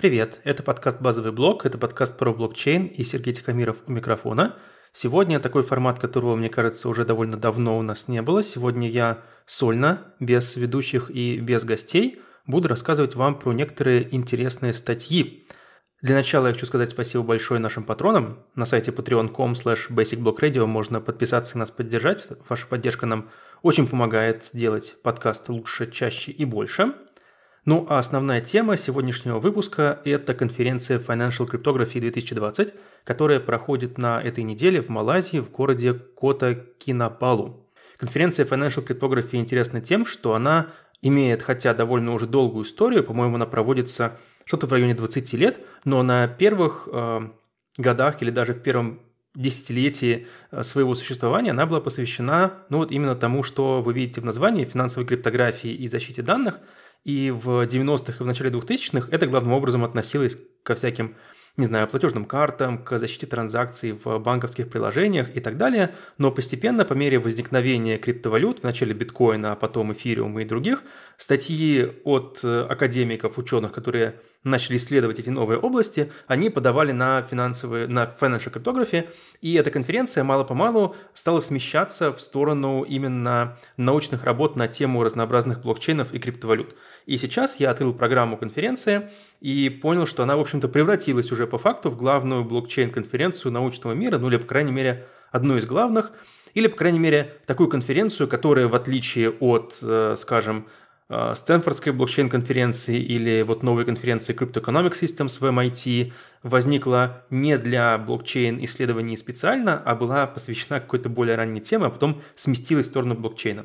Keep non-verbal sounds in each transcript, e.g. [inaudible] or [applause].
Привет, это подкаст «Базовый блок», это подкаст про блокчейн и Сергей Тихомиров у микрофона. Сегодня такой формат, которого, мне кажется, уже довольно давно у нас не было. Сегодня я сольно, без ведущих и без гостей, буду рассказывать вам про некоторые интересные статьи. Для начала я хочу сказать спасибо большое нашим патронам. На сайте patreon.com slash basicblockradio можно подписаться и нас поддержать. Ваша поддержка нам очень помогает делать подкаст лучше, чаще и больше – ну а основная тема сегодняшнего выпуска – это конференция Financial Cryptography 2020, которая проходит на этой неделе в Малайзии в городе Кота Кинапалу. Конференция Financial Cryptography интересна тем, что она имеет, хотя довольно уже долгую историю, по-моему, она проводится что-то в районе 20 лет, но на первых э, годах или даже в первом десятилетии э, своего существования она была посвящена, ну вот именно тому, что вы видите в названии, финансовой криптографии и защите данных – и в 90-х и в начале 2000-х это главным образом относилось ко всяким, не знаю, платежным картам, к защите транзакций в банковских приложениях и так далее. Но постепенно, по мере возникновения криптовалют, в начале биткоина, а потом эфириума и других – Статьи от э, академиков, ученых, которые начали исследовать эти новые области, они подавали на финансовые, на financial cryptography, и эта конференция мало-помалу стала смещаться в сторону именно научных работ на тему разнообразных блокчейнов и криптовалют. И сейчас я открыл программу конференции и понял, что она, в общем-то, превратилась уже по факту в главную блокчейн-конференцию научного мира, ну или, по крайней мере, одну из главных, или, по крайней мере, такую конференцию, которая, в отличие от, э, скажем, Э, Стэнфордской блокчейн-конференции или вот новой конференции Crypto Economic Systems в MIT эм возникла не для блокчейн-исследований специально, а была посвящена какой-то более ранней теме, а потом сместилась в сторону блокчейна.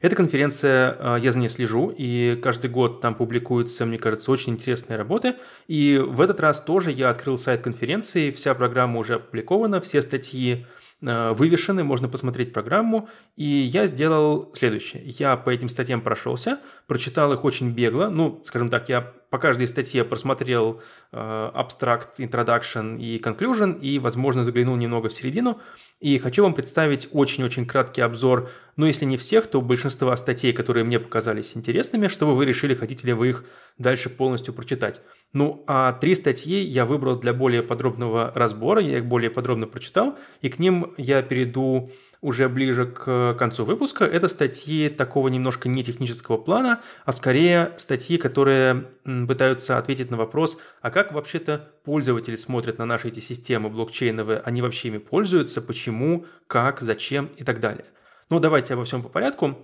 Эта конференция, э, я за ней слежу, и каждый год там публикуются, мне кажется, очень интересные работы. И в этот раз тоже я открыл сайт конференции, вся программа уже опубликована, все статьи Э, вывешены, можно посмотреть программу. И я сделал следующее. Я по этим статьям прошелся, прочитал их очень бегло. Ну, скажем так, я по каждой статье просмотрел э, абстракт, introduction и conclusion, и, возможно, заглянул немного в середину. И хочу вам представить очень-очень краткий обзор, ну, если не всех, то большинства статей, которые мне показались интересными, чтобы вы решили, хотите ли вы их дальше полностью прочитать. Ну, а три статьи я выбрал для более подробного разбора, я их более подробно прочитал, и к ним я перейду уже ближе к концу выпуска. Это статьи такого немножко не технического плана, а скорее статьи, которые пытаются ответить на вопрос, а как вообще-то пользователи смотрят на наши эти системы блокчейновые, они вообще ими пользуются, почему, как, зачем и так далее. Но ну, давайте обо всем по порядку.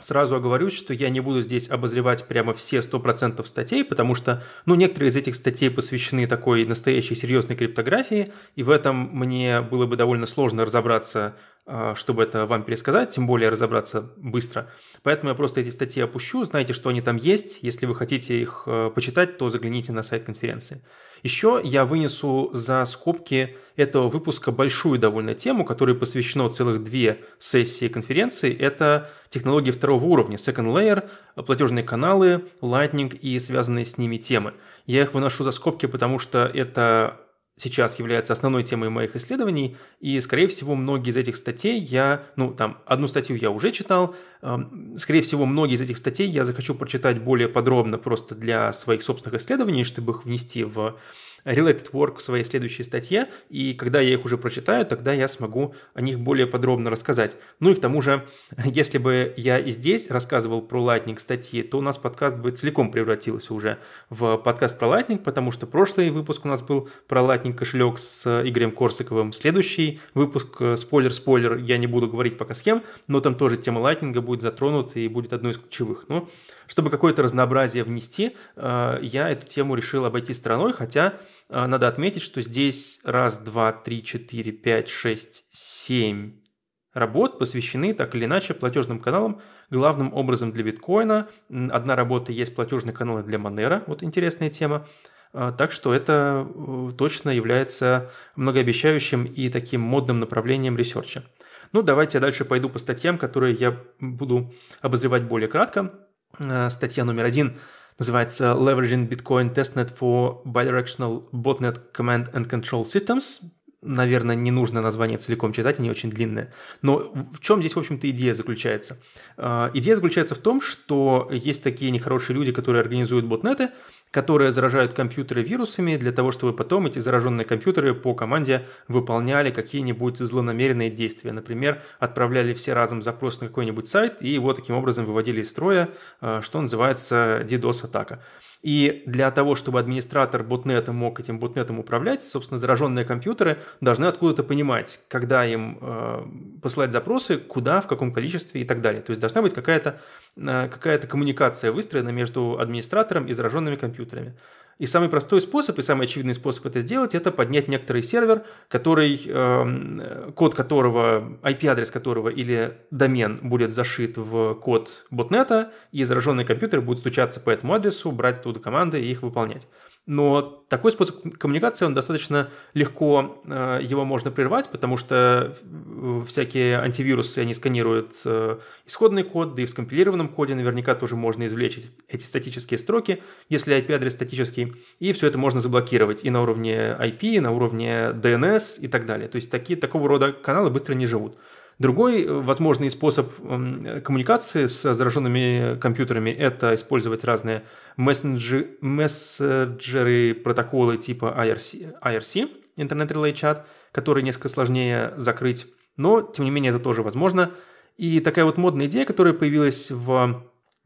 Сразу оговорюсь, что я не буду здесь обозревать прямо все 100% статей, потому что, ну, некоторые из этих статей посвящены такой настоящей серьезной криптографии, и в этом мне было бы довольно сложно разобраться а, чтобы это вам пересказать, тем более разобраться быстро. Поэтому я просто эти статьи опущу, знаете, что они там есть. Если вы хотите их э, почитать, то загляните на сайт конференции. Еще я вынесу за скобки этого выпуска большую довольно тему, которой посвящено целых две сессии конференции. Это технологии второго уровня, second layer, платежные каналы, Lightning и связанные с ними темы. Я их выношу за скобки, потому что это сейчас является основной темой моих исследований, и, скорее всего, многие из этих статей я, ну, там, одну статью я уже читал, Эм, скорее всего, многие из этих статей я захочу прочитать более подробно просто для своих собственных исследований, чтобы их внести в Related Work в своей следующей статье, и когда я их уже прочитаю, тогда я смогу о них более подробно рассказать. Ну и к тому же, [laughs] если бы я и здесь рассказывал про Lightning статьи, то у нас подкаст бы целиком превратился уже в подкаст про Lightning, потому что прошлый выпуск у нас был про Lightning кошелек с Игорем Корсаковым, следующий выпуск, спойлер-спойлер, э, я не буду говорить пока с кем, но там тоже тема Lightning будет будет затронут и будет одной из ключевых. Но чтобы какое-то разнообразие внести, э, я эту тему решил обойти стороной, хотя э, надо отметить, что здесь раз, два, три, четыре, пять, шесть, семь работ посвящены так или иначе платежным каналам, главным образом для биткоина. Одна работа есть платежные каналы для Monero, вот интересная тема. Э, так что это точно является многообещающим и таким модным направлением ресерча. Ну, давайте я дальше пойду по статьям, которые я буду обозревать более кратко. Э, статья номер один называется Leveraging Bitcoin Testnet for Bidirectional Botnet Command and Control Systems. Наверное, не нужно название целиком читать, они очень длинные. Но в чем здесь, в общем-то, идея заключается? Э, идея заключается в том, что есть такие нехорошие люди, которые организуют ботнеты – которые заражают компьютеры вирусами для того, чтобы потом эти зараженные компьютеры по команде выполняли какие-нибудь злонамеренные действия. Например, отправляли все разом запрос на какой-нибудь сайт и его таким образом выводили из строя, э, что называется DDoS-атака. И для того, чтобы администратор ботнета мог этим ботнетом управлять, собственно, зараженные компьютеры должны откуда-то понимать, когда им э, посылать запросы, куда, в каком количестве и так далее. То есть должна быть какая-то э, какая коммуникация выстроена между администратором и зараженными компьютерами. И самый простой способ и самый очевидный способ это сделать, это поднять некоторый сервер, который, э, код которого, IP-адрес которого или домен будет зашит в код ботнета, и зараженный компьютер будет стучаться по этому адресу, брать оттуда команды и их выполнять. Но такой способ коммуникации, он достаточно легко, э, его можно прервать, потому что всякие антивирусы, они сканируют э, исходный код, да и в скомпилированном коде наверняка тоже можно извлечь эти статические строки, если IP-адрес статический, и все это можно заблокировать и на уровне IP, и на уровне DNS и так далее. То есть такие, такого рода каналы быстро не живут. Другой э, возможный способ эм, коммуникации с зараженными компьютерами – это использовать разные мессенджи, мессенджеры, протоколы типа IRC, IRC Internet Relay Chat, которые несколько сложнее закрыть, но, тем не менее, это тоже возможно. И такая вот модная идея, которая появилась в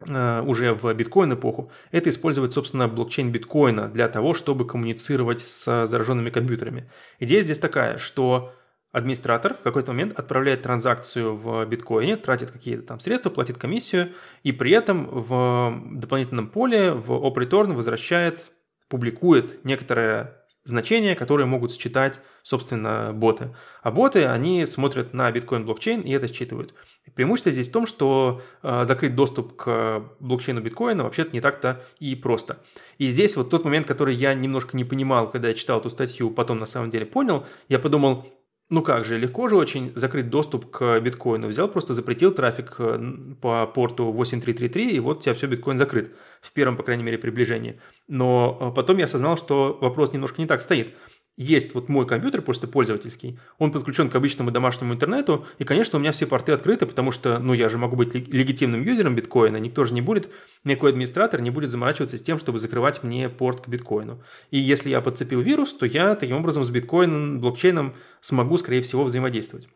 э, уже в биткоин-эпоху, это использовать, собственно, блокчейн биткоина для того, чтобы коммуницировать с зараженными компьютерами. Идея здесь такая, что администратор в какой-то момент отправляет транзакцию в биткоине, тратит какие-то там средства, платит комиссию, и при этом в дополнительном поле в OpenReturn возвращает, публикует некоторое значение, которые могут считать, собственно, боты. А боты, они смотрят на биткоин блокчейн и это считывают. Преимущество здесь в том, что э, закрыть доступ к блокчейну биткоина вообще-то не так-то и просто. И здесь вот тот момент, который я немножко не понимал, когда я читал эту статью, потом на самом деле понял, я подумал, ну как же, легко же очень закрыть доступ к биткоину. Взял, просто запретил трафик э, по порту 8333, и вот у тебя все, биткоин закрыт. В первом, по крайней мере, приближении. Но э, потом я осознал, что вопрос немножко не так стоит есть вот мой компьютер, просто пользовательский, он подключен к обычному домашнему интернету, и, конечно, у меня все порты открыты, потому что, ну, я же могу быть легитимным юзером биткоина, никто же не будет, никакой администратор не будет заморачиваться с тем, чтобы закрывать мне порт к биткоину. И если я подцепил вирус, то я таким образом с биткоином, блокчейном смогу, скорее всего, взаимодействовать.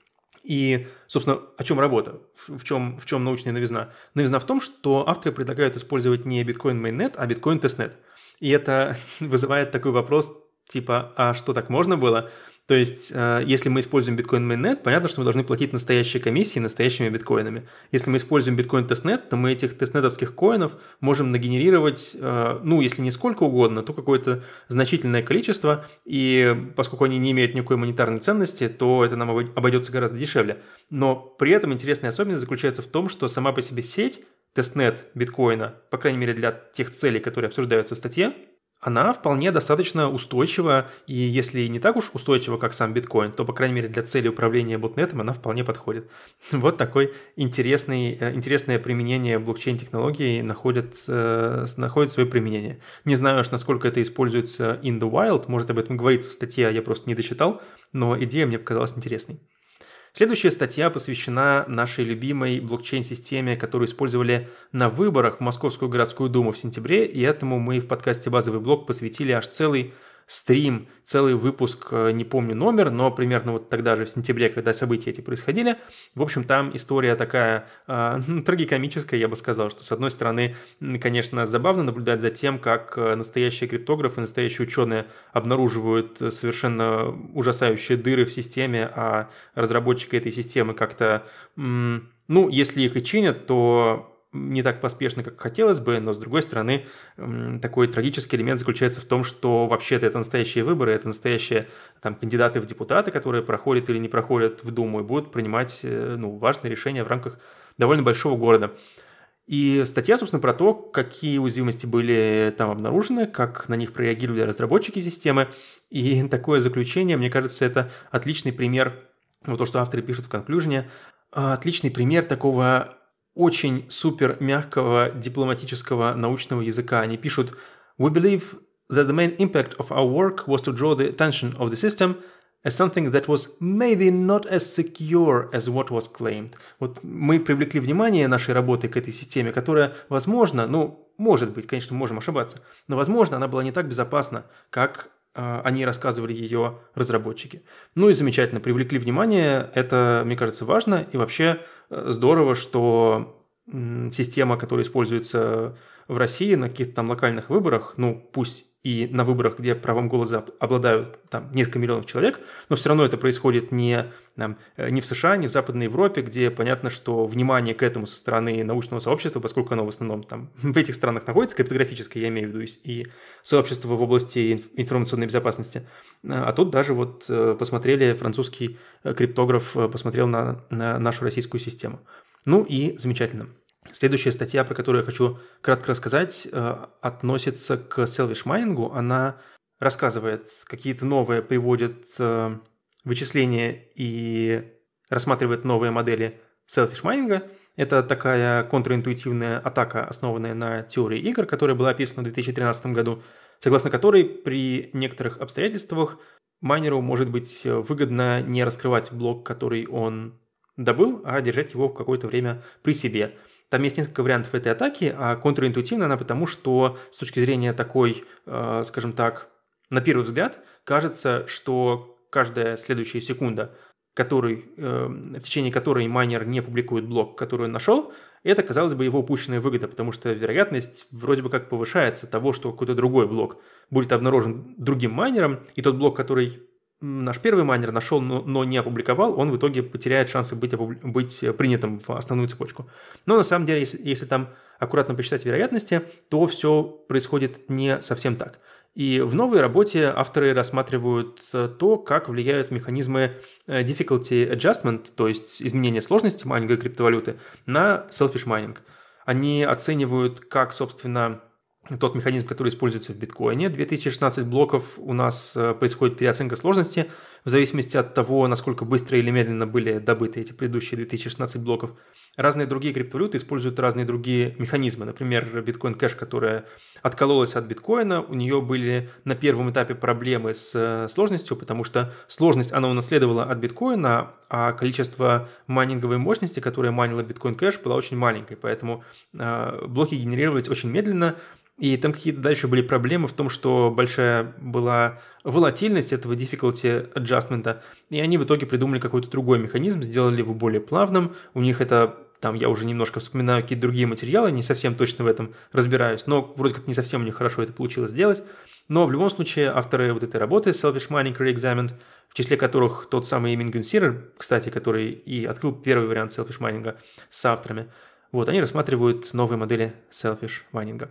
И, собственно, о чем работа? В чем, в чем научная новизна? Новизна в том, что авторы предлагают использовать не биткоин mainnet, а биткоин тестнет. И это [laughs] вызывает такой вопрос, типа, а что так можно было? То есть, э, если мы используем биткоин Mainnet, понятно, что мы должны платить настоящие комиссии настоящими биткоинами. Если мы используем биткоин тестнет, то мы этих тестнетовских коинов можем нагенерировать, э, ну, если не сколько угодно, то какое-то значительное количество, и поскольку они не имеют никакой монетарной ценности, то это нам обойдется гораздо дешевле. Но при этом интересная особенность заключается в том, что сама по себе сеть тестнет биткоина, по крайней мере для тех целей, которые обсуждаются в статье, она вполне достаточно устойчива, и если не так уж устойчива, как сам биткоин, то, по крайней мере, для цели управления ботнетом она вполне подходит. [laughs] Вот такой интересный, э, интересное применение блокчейн-технологии находит, э, находит свое применение. Не знаю уж, насколько это используется in the wild, может, об этом говорится в статье, я просто не дочитал, но идея мне показалась интересной. Следующая статья посвящена нашей любимой блокчейн-системе, которую использовали на выборах в Московскую городскую думу в сентябре, и этому мы в подкасте «Базовый блок» посвятили аж целый стрим, целый выпуск, э, не помню номер, но примерно вот тогда же, в сентябре, когда события эти происходили. В общем, там история такая э, [laughs] трагикомическая, я бы сказал, что с одной стороны, конечно, забавно наблюдать за тем, как э, настоящие криптографы, настоящие ученые обнаруживают э, совершенно ужасающие дыры в системе, а разработчики этой системы как-то... ну, если их и чинят, то не так поспешно, как хотелось бы, но с другой стороны, такой трагический элемент заключается в том, что вообще-то это настоящие выборы, это настоящие там, кандидаты в депутаты, которые проходят или не проходят в Думу и будут принимать э, ну, важные решения в рамках довольно большого города. И статья, собственно, про то, какие уязвимости были там обнаружены, как на них прореагировали разработчики системы. И [laughs] такое заключение, мне кажется, это отличный пример, вот то, что авторы пишут в конклюжне, отличный пример такого очень супер мягкого дипломатического научного языка. Они пишут «We believe that the main impact of our work was to draw the attention of the system as something that was maybe not as secure as what was claimed». Вот мы привлекли внимание нашей работы к этой системе, которая, возможно, ну, может быть, конечно, можем ошибаться, но, возможно, она была не так безопасна, как а, о ней рассказывали ее разработчики. Ну и замечательно, привлекли внимание, это, мне кажется, важно, и вообще э, здорово, что система, которая используется в России на каких-то там локальных выборах, ну пусть и на выборах, где правом голоса обладают там несколько миллионов человек, но все равно это происходит не, там, э, не в США, не в Западной Европе, где понятно, что внимание к этому со стороны научного сообщества, поскольку оно в основном там [laughs] в этих странах находится, криптографическое я имею в виду, и сообщество в области информационной безопасности. Э, а тут даже вот э, посмотрели, французский криптограф посмотрел на, на нашу российскую систему. Ну и замечательно. Следующая статья, про которую я хочу кратко рассказать, э, относится к Selfish майнингу Она рассказывает какие-то новые, приводит э, вычисления и рассматривает новые модели селфиш-майнинга. Это такая контринтуитивная атака, основанная на теории игр, которая была описана в 2013 году, согласно которой при некоторых обстоятельствах майнеру может быть э, выгодно не раскрывать блок, который он добыл, а держать его в какое-то время при себе. Там есть несколько вариантов этой атаки, а контринтуитивна она потому, что с точки зрения такой, э, скажем так, на первый взгляд, кажется, что каждая следующая секунда, который, э, в течение которой майнер не публикует блок, который он нашел, это, казалось бы, его упущенная выгода, потому что вероятность вроде бы как повышается того, что какой-то другой блок будет обнаружен другим майнером, и тот блок, который наш первый майнер нашел, но, но не опубликовал, он в итоге потеряет шансы быть, быть принятым в основную цепочку. Но на самом деле, если, если там аккуратно посчитать вероятности, то все происходит не совсем так. И в новой работе авторы рассматривают э, то, как влияют механизмы э, difficulty adjustment, то есть изменение сложности майнинга криптовалюты, на selfish майнинг. Они оценивают, как, собственно, тот механизм, который используется в биткоине. 2016 блоков у нас э, происходит переоценка сложности в зависимости от того, насколько быстро или медленно были добыты эти предыдущие 2016 блоков. Разные другие криптовалюты используют разные другие механизмы. Например, биткоин кэш, которая откололась от биткоина, у нее были на первом этапе проблемы с э, сложностью, потому что сложность она унаследовала от биткоина, а количество майнинговой мощности, которая майнила биткоин кэш, была очень маленькой, поэтому э, блоки генерировались очень медленно, и там какие-то дальше были проблемы в том, что большая была волатильность этого difficulty adjustment, и они в итоге придумали какой-то другой механизм, сделали его более плавным, у них это там я уже немножко вспоминаю какие-то другие материалы, не совсем точно в этом разбираюсь, но вроде как не совсем у них хорошо это получилось сделать. Но в любом случае авторы вот этой работы Selfish Mining Reexamined, в числе которых тот самый Эмин Гюнсирер, кстати, который и открыл первый вариант Selfish Mining с авторами, вот, они рассматривают новые модели Selfish Mining.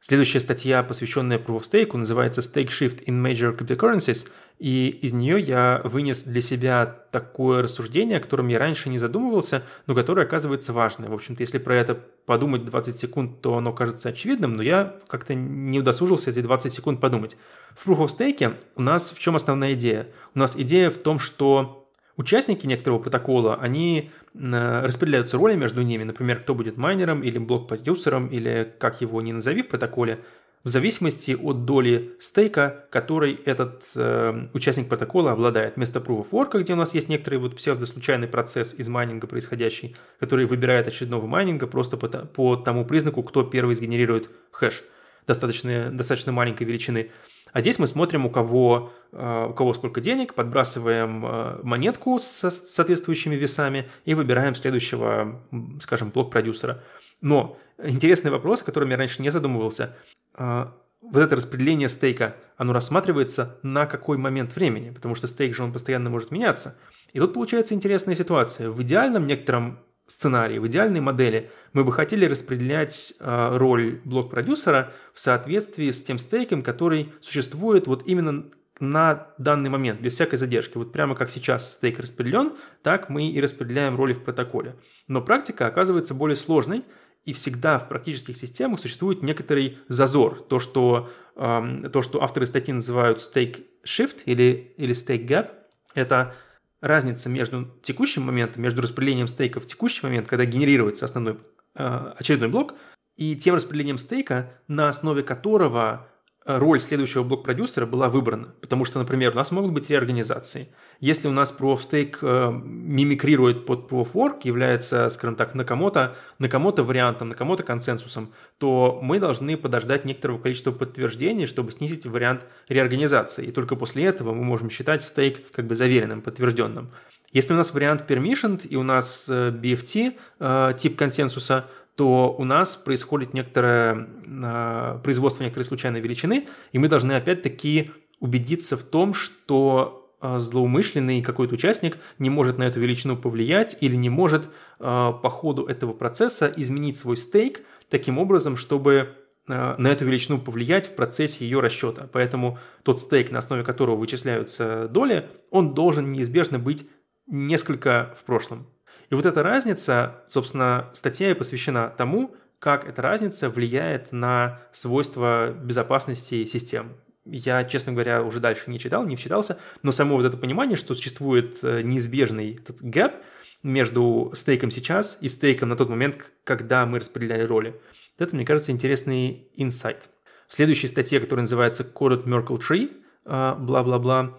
Следующая статья, посвященная Proof of Stake, называется Stake Shift in Major Cryptocurrencies, и из нее я вынес для себя такое рассуждение, о котором я раньше не задумывался, но которое оказывается важное. В общем-то, если про это подумать 20 секунд, то оно кажется очевидным, но я как-то не удосужился эти 20 секунд подумать. В Proof of Stake у нас в чем основная идея? У нас идея в том, что Участники некоторого протокола, они э, распределяются роли между ними, например, кто будет майнером или блок-продюсером, или как его не назови в протоколе, в зависимости от доли стейка, который этот э, участник протокола обладает. Вместо Proof of Work, где у нас есть некоторый вот псевдослучайный процесс из майнинга происходящий, который выбирает очередного майнинга просто по, по тому признаку, кто первый сгенерирует хэш достаточно, достаточно маленькой величины – а здесь мы смотрим, у кого, э, у кого сколько денег, подбрасываем э, монетку с соответствующими весами и выбираем следующего, скажем, блок-продюсера. Но интересный вопрос, о котором я раньше не задумывался, э, вот это распределение стейка, оно рассматривается на какой момент времени, потому что стейк же он постоянно может меняться. И тут получается интересная ситуация. В идеальном некотором сценарии, в идеальной модели мы бы хотели распределять а, роль блок-продюсера в соответствии с тем стейком, который существует вот именно на данный момент, без всякой задержки. Вот прямо как сейчас стейк распределен, так мы и распределяем роли в протоколе. Но практика оказывается более сложной, и всегда в практических системах существует некоторый зазор. То, что, эм, то, что авторы статьи называют стейк shift или, или stake gap, это разница между текущим моментом, между распределением стейка в текущий момент, когда генерируется основной э, очередной блок, и тем распределением стейка, на основе которого э, роль следующего блок-продюсера была выбрана. Потому что, например, у нас могут быть реорганизации – если у нас Proof of Stake э, мимикрирует под Proof of Work, является, скажем так, Накамото, Накамото вариантом, Накамото консенсусом, то мы должны подождать некоторого количества подтверждений, чтобы снизить вариант реорганизации. И только после этого мы можем считать стейк как бы заверенным, подтвержденным. Если у нас вариант permissioned и у нас э, BFT э, тип консенсуса, то у нас происходит некоторое э, производство некоторой случайной величины, и мы должны опять-таки убедиться в том, что Э, злоумышленный какой-то участник не может на эту величину повлиять или не может э, по ходу этого процесса изменить свой стейк таким образом, чтобы э, на эту величину повлиять в процессе ее расчета. Поэтому тот стейк, на основе которого вычисляются доли, он должен неизбежно быть несколько в прошлом. И вот эта разница, собственно, статья и посвящена тому, как эта разница влияет на свойства безопасности систем я, честно говоря, уже дальше не читал, не вчитался, но само вот это понимание, что существует э, неизбежный этот гэп между стейком сейчас и стейком на тот момент, когда мы распределяли роли. Это, мне кажется, интересный инсайт. В следующей статье, которая называется «Coded Merkle Tree», бла-бла-бла,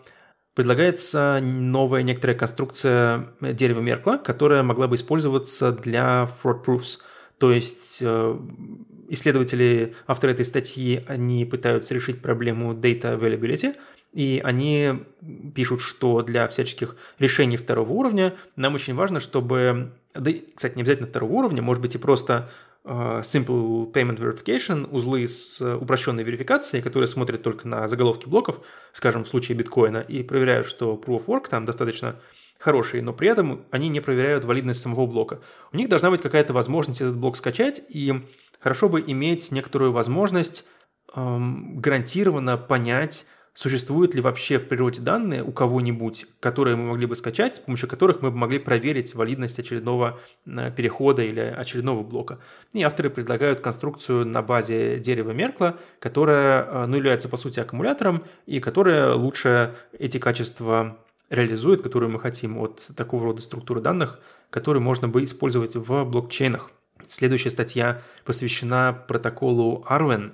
предлагается новая некоторая конструкция э, дерева Меркла, которая могла бы использоваться для fraud proofs, то есть э, исследователи, авторы этой статьи, они пытаются решить проблему data availability, и они пишут, что для всяческих решений второго уровня нам очень важно, чтобы, да, кстати, не обязательно второго уровня, может быть и просто э, Simple Payment Verification, узлы с упрощенной верификацией, которые смотрят только на заголовки блоков, скажем, в случае биткоина, и проверяют, что Proof of Work там достаточно хорошие, но при этом они не проверяют валидность самого блока. У них должна быть какая-то возможность этот блок скачать и Хорошо бы иметь некоторую возможность эм, гарантированно понять, существуют ли вообще в природе данные у кого-нибудь, которые мы могли бы скачать, с помощью которых мы бы могли проверить валидность очередного э, перехода или очередного блока. И авторы предлагают конструкцию на базе дерева Меркла, которая э, ну, является по сути аккумулятором и которая лучше эти качества реализует, которые мы хотим от такого рода структуры данных, которые можно бы использовать в блокчейнах. Следующая статья посвящена протоколу Арвен.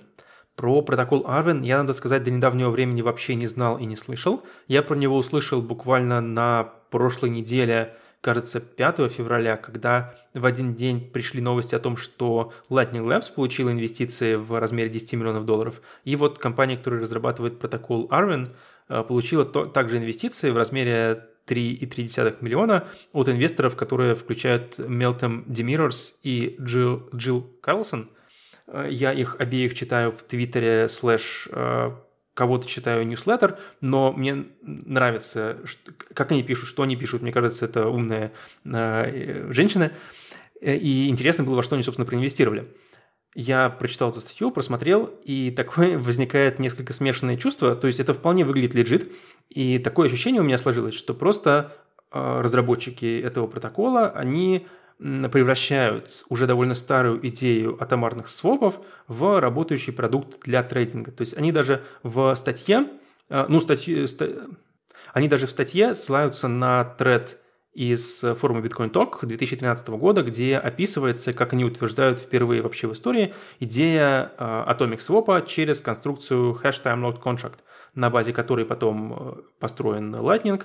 Про протокол Арвен я, надо сказать, до недавнего времени вообще не знал и не слышал. Я про него услышал буквально на прошлой неделе, кажется, 5 февраля, когда в один день пришли новости о том, что Lightning Labs получила инвестиции в размере 10 миллионов долларов. И вот компания, которая разрабатывает протокол Arvin, э, получила также инвестиции в размере 3,3 миллиона от инвесторов, которые включают Мелтом Демирорс и Джилл, Джилл Карлсон. Э, я их обеих читаю в Твиттере слэш э, кого-то читаю ньюслеттер, но мне нравится, как они пишут, что они пишут. Мне кажется, это умная э, женщина И интересно было, во что они, собственно, проинвестировали я прочитал эту статью, просмотрел, и такое [laughs] возникает несколько смешанное чувство, то есть это вполне выглядит лежит, и такое ощущение у меня сложилось, что просто э, разработчики этого протокола, они превращают уже довольно старую идею атомарных свопов в работающий продукт для трейдинга. То есть они даже в статье, э, ну, статье, э, ста, они даже в статье ссылаются на тред из форума Bitcoin Talk 2013 года, где описывается, как они утверждают впервые вообще в истории, идея э, Atomic Swap через конструкцию hash time locked contract, на базе которой потом э, построен Lightning.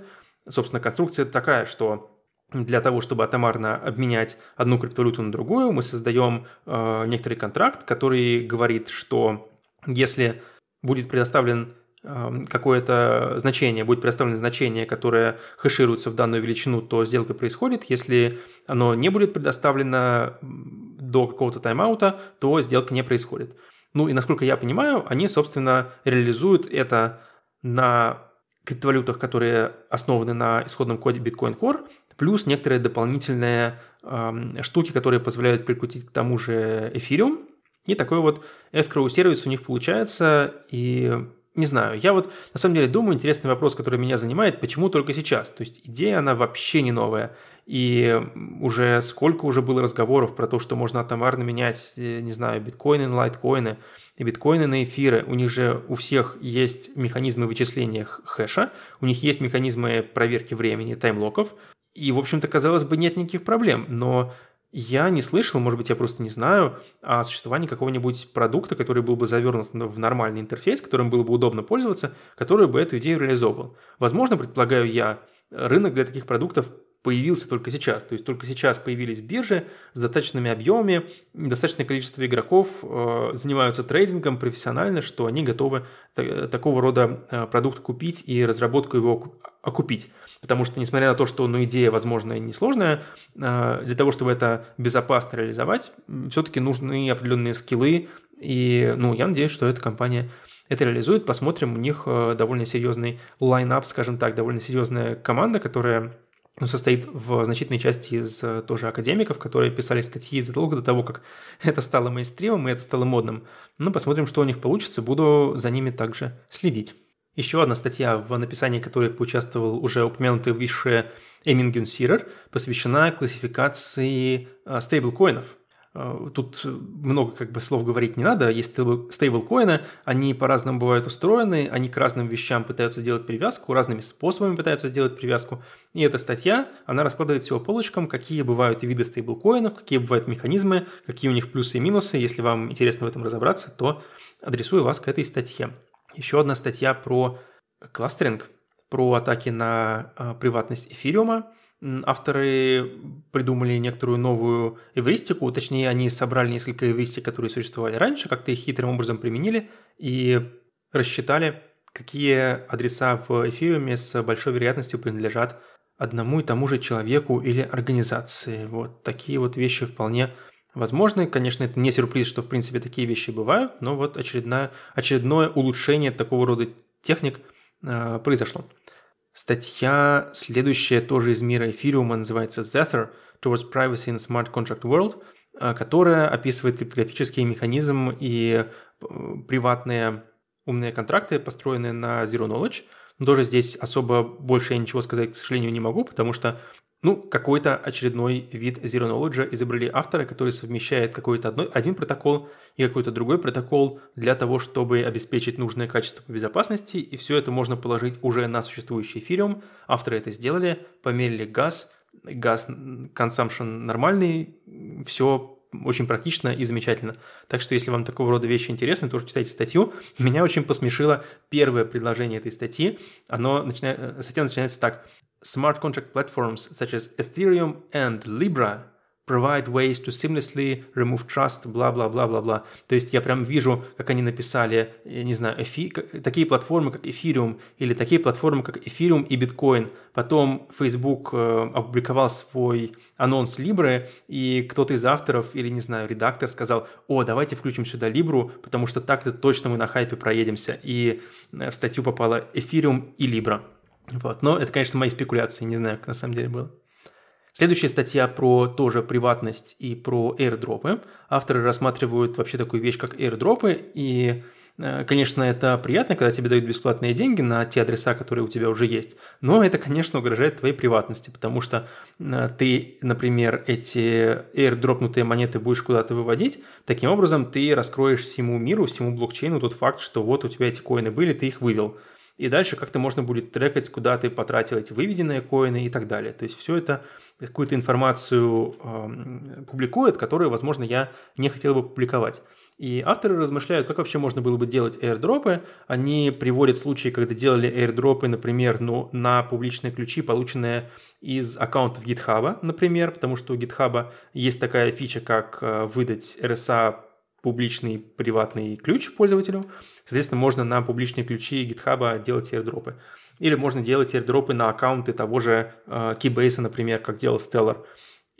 Собственно, конструкция такая, что для того, чтобы атомарно обменять одну криптовалюту на другую, мы создаем э, некоторый контракт, который говорит, что если будет предоставлен какое-то значение, будет предоставлено значение, которое хэшируется в данную величину, то сделка происходит. Если оно не будет предоставлено до какого-то тайм-аута, то сделка не происходит. Ну и насколько я понимаю, они, собственно, реализуют это на криптовалютах, которые основаны на исходном коде Bitcoin Core, плюс некоторые дополнительные э, штуки, которые позволяют прикрутить к тому же эфириум. И такой вот escrow сервис у них получается, и не знаю, я вот на самом деле думаю, интересный вопрос, который меня занимает, почему только сейчас? То есть идея, она вообще не новая. И уже сколько уже было разговоров про то, что можно атомарно менять, э, не знаю, биткоины на лайткоины, и биткоины на эфиры. У них же у всех есть механизмы вычисления хэша, у них есть механизмы проверки времени, таймлоков. И, в общем-то, казалось бы, нет никаких проблем, но я не слышал, может быть, я просто не знаю, о существовании какого-нибудь продукта, который был бы завернут в нормальный интерфейс, которым было бы удобно пользоваться, который бы эту идею реализовывал. Возможно, предполагаю я, рынок для таких продуктов появился только сейчас. То есть только сейчас появились биржи с достаточными объемами, достаточное количество игроков э, занимаются трейдингом профессионально, что они готовы т- такого рода э, продукт купить и разработку его окупить. Потому что, несмотря на то, что ну, идея, возможно, несложная, э, для того, чтобы это безопасно реализовать, все-таки нужны определенные скиллы. И ну, я надеюсь, что эта компания это реализует. Посмотрим, у них э, довольно серьезный лайнап, скажем так, довольно серьезная команда, которая он ну, состоит в значительной части из э, тоже академиков, которые писали статьи задолго до того, как [laughs] это стало мейнстримом и это стало модным. Ну, посмотрим, что у них получится, буду за ними также следить. Еще одна статья, в написании которой поучаствовал уже упомянутый выше Эмин Гюнсирер, посвящена классификации э, стейблкоинов – Э, тут много как бы слов говорить не надо. Есть стейблкоины, они по-разному бывают устроены, они к разным вещам пытаются сделать привязку, разными способами пытаются сделать привязку. И эта статья, она раскладывает все по полочкам, какие бывают виды стейблкоинов, какие бывают механизмы, какие у них плюсы и минусы. Если вам интересно в этом разобраться, то адресую вас к этой статье. Еще одна статья про кластеринг, про атаки на э, приватность эфириума авторы придумали некоторую новую эвристику, точнее, они собрали несколько эвристик, которые существовали раньше, как-то их хитрым образом применили и рассчитали, какие адреса в эфириуме с большой вероятностью принадлежат одному и тому же человеку или организации. Вот такие вот вещи вполне возможны. Конечно, это не сюрприз, что в принципе такие вещи бывают, но вот очередное, очередное улучшение такого рода техник э, произошло. Статья следующая тоже из мира эфириума называется Zether Towards Privacy in Smart Contract World, э, которая описывает криптографический механизм и э, приватные умные контракты, построенные на Zero Knowledge. Но тоже здесь особо больше я ничего сказать, к сожалению, не могу, потому что ну, какой-то очередной вид Zero Knowledge изобрели авторы, который совмещает какой-то одной, один протокол и какой-то другой протокол для того, чтобы обеспечить нужное качество безопасности, и все это можно положить уже на существующий эфириум. Авторы это сделали, померили газ, газ consumption нормальный, все очень практично и замечательно. Так что, если вам такого рода вещи интересны, тоже читайте статью. Меня очень посмешило первое предложение этой статьи. Оно начинает, э, статья начинается так smart contract platforms such as Ethereum and Libra provide ways to seamlessly remove trust, бла-бла-бла-бла-бла. То есть я прям вижу, как они написали, я не знаю, эфи... такие платформы, как Ethereum, или такие платформы, как Ethereum и Bitcoin. Потом Facebook э, опубликовал свой анонс Libra, и кто-то из авторов или, не знаю, редактор сказал, о, давайте включим сюда Libra, потому что так-то точно мы на хайпе проедемся. И э, в статью попало Ethereum и Libra. Вот. Но это, конечно, мои спекуляции, не знаю, как на самом деле было. Следующая статья про тоже приватность и про аирдропы. Авторы рассматривают вообще такую вещь, как аирдропы, и э, Конечно, это приятно, когда тебе дают бесплатные деньги на те адреса, которые у тебя уже есть, но это, конечно, угрожает твоей приватности, потому что э, ты, например, эти аирдропнутые монеты будешь куда-то выводить, таким образом ты раскроешь всему миру, всему блокчейну тот факт, что вот у тебя эти коины были, ты их вывел. И дальше как-то можно будет трекать, куда ты потратил эти выведенные коины и так далее. То есть все это какую-то информацию э, публикует, которую, возможно, я не хотел бы публиковать. И авторы размышляют, как вообще можно было бы делать аирдропы. Они приводят случаи, когда делали аирдропы, например, ну, на публичные ключи, полученные из аккаунтов GitHub, например, потому что у GitHub есть такая фича, как э, выдать RSA публичный приватный ключ пользователю. Соответственно, можно на публичные ключи GitHub делать airdropы. Или можно делать airdropы на аккаунты того же э, Keybase, например, как делал Stellar.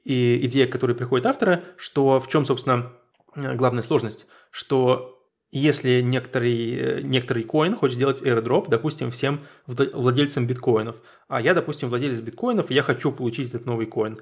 И идея, к которой приходит автора, что в чем, собственно, э, главная сложность, что если некоторый, э, некоторый коин хочет делать airdrop, допустим, всем владельцам биткоинов, а я, допустим, владелец биткоинов, я хочу получить этот новый коин,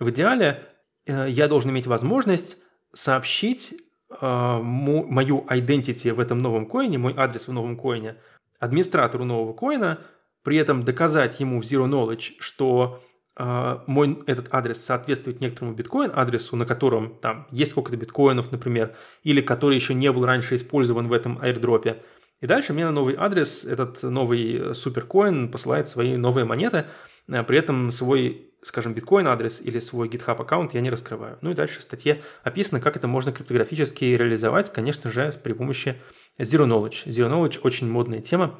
в идеале э, я должен иметь возможность сообщить а, мою identity в этом новом коине, мой адрес в новом коине, администратору нового коина, при этом доказать ему в Zero Knowledge, что э, мой этот адрес соответствует некоторому биткоин-адресу, на котором там есть сколько-то биткоинов, например, или который еще не был раньше использован в этом аирдропе. И дальше мне на новый адрес этот новый э, суперкоин посылает свои новые монеты, э, при этом свой скажем, биткоин-адрес или свой GitHub-аккаунт я не раскрываю. Ну и дальше в статье описано, как это можно криптографически реализовать, конечно же, при помощи Zero Knowledge. Zero Knowledge – очень модная тема,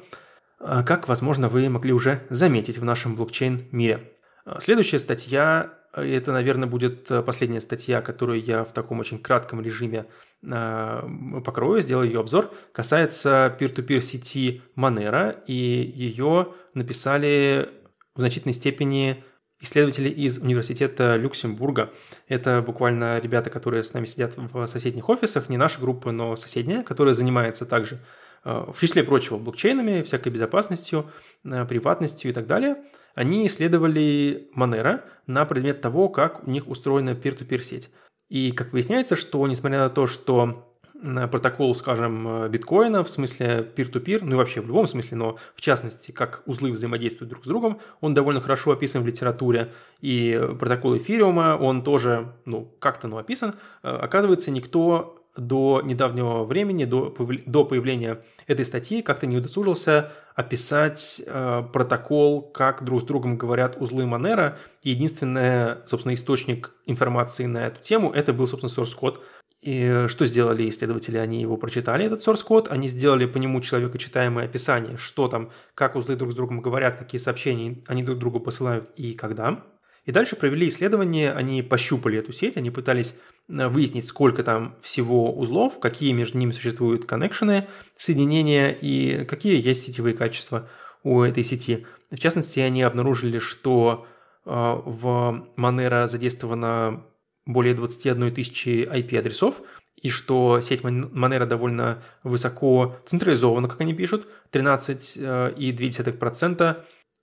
а, как, возможно, вы могли уже заметить в нашем блокчейн-мире. А, следующая статья а, это, наверное, будет последняя статья, которую я в таком очень кратком режиме покрою, сделаю ее обзор, касается peer-to-peer сети Monero, и ее написали в значительной степени исследователи из Университета Люксембурга. Это буквально ребята, которые с нами сидят в соседних офисах, не наша группа, но соседняя, которая занимается также, э, в числе прочего, блокчейнами, всякой безопасностью, э, приватностью и так далее. Они исследовали Monero на предмет того, как у них устроена peer-to-peer сеть. И как выясняется, что несмотря на то, что Э, протокол, скажем, э, биткоина, в смысле peer-to-peer, ну и вообще в любом смысле, но в частности, как узлы взаимодействуют друг с другом, он довольно хорошо описан в литературе, и э, протокол эфириума, он тоже, ну, как-то, ну, описан. Оказывается, никто до недавнего времени, до, до появления этой статьи, как-то не удосужился описать э, протокол, как друг с другом говорят узлы Манера. Единственный, собственно, источник информации на эту тему, это был, собственно, source код и что сделали исследователи? Они его прочитали, этот source код, они сделали по нему человекочитаемое описание, что там, как узлы друг с другом говорят, какие сообщения они друг другу посылают и когда. И дальше провели исследование, они пощупали эту сеть, они пытались э, выяснить, сколько там всего узлов, какие между ними существуют коннекшены, соединения и какие есть сетевые качества у этой сети. В частности, они обнаружили, что э, в Monero задействовано более 21 тысячи IP-адресов, и что сеть Monero довольно высоко централизована, как они пишут, 13,2% э,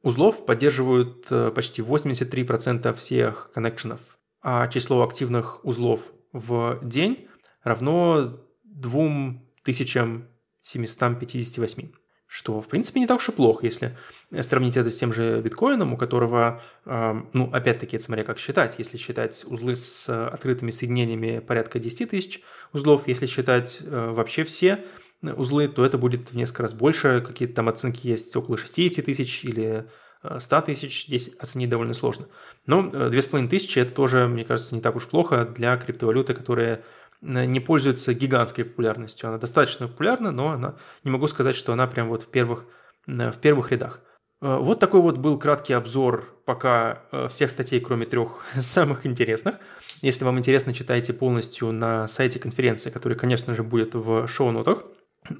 узлов поддерживают э, почти 83% всех коннекшенов, а число активных узлов в день равно 2758 что, в принципе, не так уж и плохо, если сравнить это с тем же биткоином, у которого, эм, ну, опять-таки, это смотря как считать, если считать узлы с э, открытыми соединениями порядка 10 тысяч узлов, если считать э, вообще все э, узлы, то это будет в несколько раз больше, какие-то там оценки есть около 60 тысяч или 100 тысяч, здесь оценить довольно сложно. Но 2500 это тоже, мне кажется, не так уж плохо для криптовалюты, которая Э, не пользуется гигантской популярностью. Она достаточно популярна, но она, не могу сказать, что она прям вот в первых, э, в первых рядах. Э, вот такой вот был краткий обзор пока всех статей, кроме трех [laughs] самых интересных. Если вам интересно, читайте полностью на сайте конференции, который, конечно же, будет в шоу-нотах.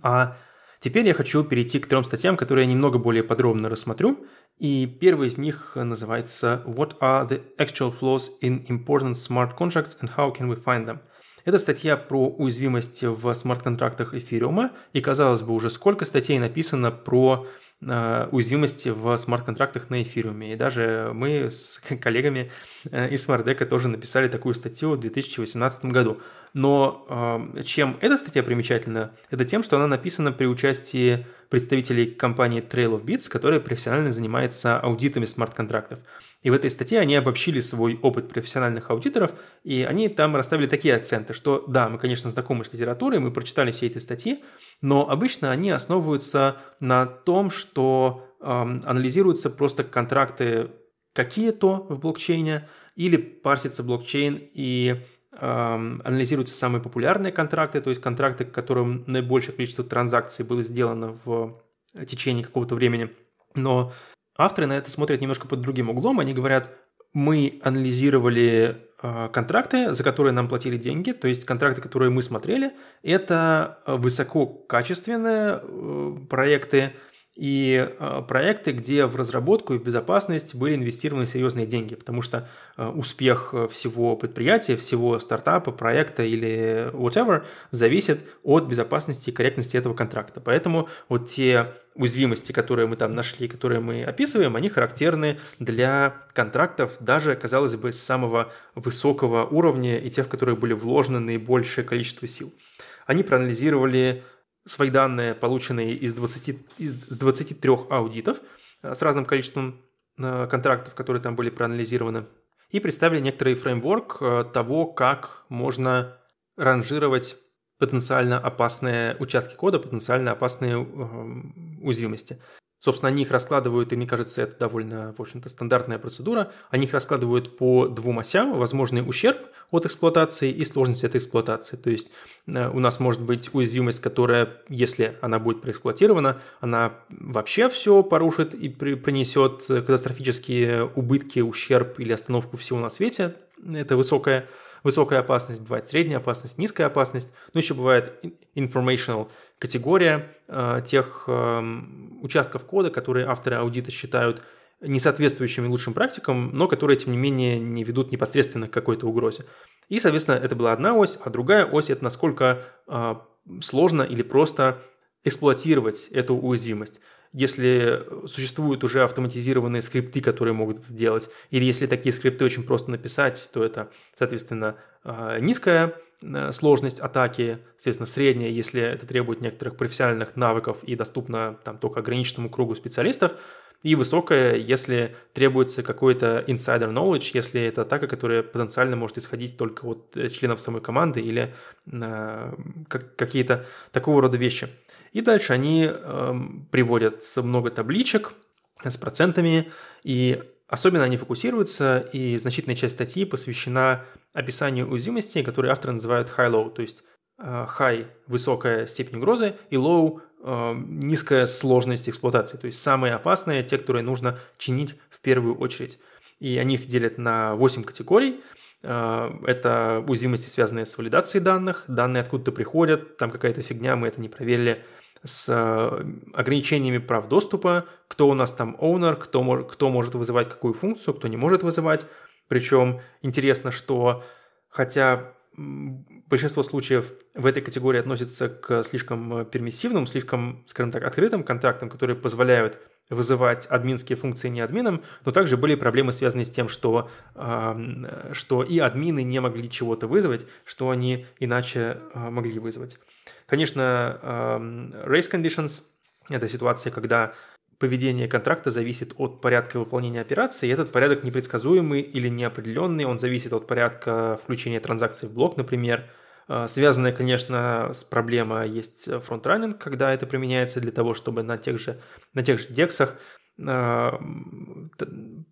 А теперь я хочу перейти к трем статьям, которые я немного более подробно рассмотрю. И первый из них называется «What are the actual flaws in important smart contracts and how can we find them?» – это статья про уязвимость в смарт-контрактах эфириума, и казалось бы уже сколько статей написано про э, уязвимости в смарт-контрактах на эфириуме. И даже мы с [laughs] коллегами э, из SmartDeck тоже написали такую статью в 2018 году но э, чем эта статья примечательна, это тем, что она написана при участии представителей компании Trail of Bits, которая профессионально занимается аудитами смарт-контрактов. И в этой статье они обобщили свой опыт профессиональных аудиторов, и они там расставили такие акценты, что да, мы, конечно, знакомы с литературой, мы прочитали все эти статьи, но обычно они основываются на том, что э, анализируются просто контракты какие-то в блокчейне, или парсится блокчейн и анализируются самые популярные контракты, то есть контракты, к которым наибольшее количество транзакций было сделано в э, течение какого-то времени. Но авторы на это смотрят немножко под другим углом. Они говорят, мы анализировали э, контракты, за которые нам платили деньги, то есть контракты, которые мы смотрели, это э, высококачественные проекты, и э, проекты, где в разработку и в безопасность были инвестированы серьезные деньги, потому что э, успех э, всего предприятия, всего стартапа, проекта или whatever зависит от безопасности и корректности этого контракта. Поэтому вот те уязвимости, которые мы там нашли, которые мы описываем, они характерны для контрактов даже, казалось бы, самого высокого уровня и тех, в которые были вложены наибольшее количество сил. Они проанализировали свои данные, полученные из, 20, из, из 23 аудитов э, с разным количеством э, контрактов, которые там были проанализированы, и представили некоторый фреймворк э, того, как можно ранжировать потенциально опасные участки кода, потенциально опасные уязвимости. Собственно, они их раскладывают, и мне кажется, это довольно, в общем-то, стандартная процедура. Они их раскладывают по двум осям, возможный ущерб от эксплуатации и сложность этой эксплуатации. То есть э, у нас может быть уязвимость, которая, если она будет проэксплуатирована, она вообще все порушит и принесет катастрофические убытки, ущерб или остановку всего на свете. Это высокая высокая опасность, бывает средняя опасность, низкая опасность, ну еще бывает informational категория э, тех э, участков кода, которые авторы аудита считают не соответствующими лучшим практикам, но которые, тем не менее, не ведут непосредственно к какой-то угрозе. И, соответственно, это была одна ось, а другая ось – это насколько э, сложно или просто эксплуатировать эту уязвимость. Если существуют уже автоматизированные скрипты, которые могут это делать, или если такие скрипты очень просто написать, то это, соответственно, э, низкая Э, сложность атаки, соответственно, средняя, если это требует некоторых профессиональных навыков и доступно там только ограниченному кругу специалистов, и высокая, если требуется какой-то insider knowledge, если это атака, которая потенциально может исходить только от э, членов самой команды или э, как, какие-то такого рода вещи. И дальше они э, приводят много табличек с процентами, и особенно они фокусируются, и значительная часть статьи посвящена описание уязвимостей, которые авторы называют high-low, то есть э, high – высокая степень угрозы, и low – э, низкая сложность эксплуатации, то есть самые опасные, те, которые нужно чинить в первую очередь. И они их делят на 8 категорий. Э, это уязвимости, связанные с валидацией данных, данные откуда-то приходят, там какая-то фигня, мы это не проверили, с ограничениями прав доступа, кто у нас там owner, кто, кто может вызывать какую функцию, кто не может вызывать – причем интересно, что хотя большинство случаев в этой категории относится к слишком э, пермиссивным, слишком, скажем так, открытым контрактам, которые позволяют вызывать админские функции не админом, но также были проблемы, связанные с тем, что, э, что и админы не могли чего-то вызвать, что они иначе э, могли вызвать. Конечно, э, race conditions – это ситуация, когда поведение контракта зависит от порядка выполнения операции, и этот порядок непредсказуемый или неопределенный, он зависит от порядка включения транзакции в блок, например. А, связанная, конечно, с проблема есть фронтранинг, когда это применяется для того, чтобы на тех же, на тех же дексах а,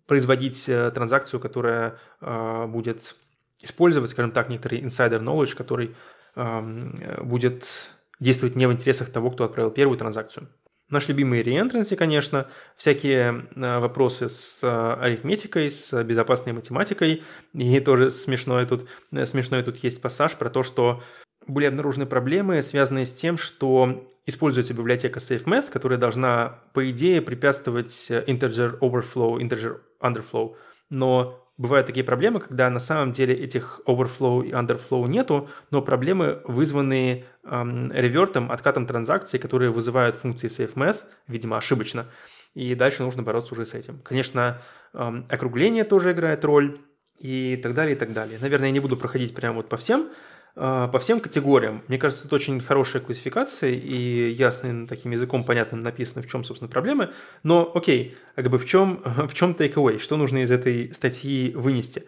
производить э, транзакцию, которая а, будет использовать, скажем так, некоторый insider knowledge, который э, будет действовать не в интересах того, кто отправил первую транзакцию наш любимые реэнтренсы, конечно, всякие э, вопросы с э, арифметикой, с безопасной математикой. И тоже смешной тут, э, смешной тут есть пассаж про то, что были обнаружены проблемы, связанные с тем, что используется библиотека SafeMath, которая должна, по идее, препятствовать integer overflow, integer underflow, но бывают такие проблемы, когда на самом деле этих overflow и underflow нету, но проблемы вызваны эм, ревертом, откатом транзакций, которые вызывают функции SafeMath, видимо, ошибочно. И дальше нужно бороться уже с этим. Конечно, эм, округление тоже играет роль и так далее, и так далее. Наверное, я не буду проходить прямо вот по всем, а, по всем категориям. Мне кажется, это очень хорошая классификация и ясным таким языком понятным написано, в чем, собственно, проблемы. Но, окей, как бы в чем, [laughs] в чем takeaway, что нужно из этой статьи вынести?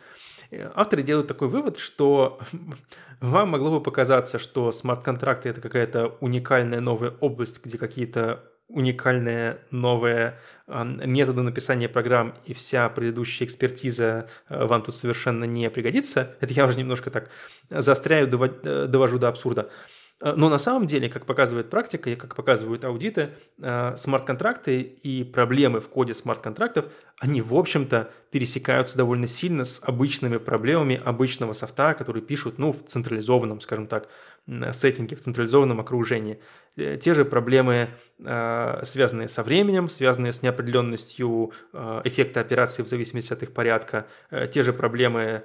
Э, авторы делают такой вывод, что [laughs] вам могло бы показаться, что смарт-контракты – это какая-то уникальная новая область, где какие-то уникальные новые а, методы написания программ и вся предыдущая экспертиза э, вам тут совершенно не пригодится. Это я уже немножко так заостряю, э, довожу до абсурда. Э, но на самом деле, как показывает практика и как показывают аудиты, смарт-контракты и проблемы в коде смарт-контрактов, они, в общем-то, пересекаются довольно сильно с обычными проблемами обычного софта, который пишут, ну, в централизованном, скажем так, сеттинге, в централизованном окружении. Э, те же проблемы, э, связанные со временем, связанные с неопределенностью э, эффекта операции в зависимости от их порядка, те же проблемы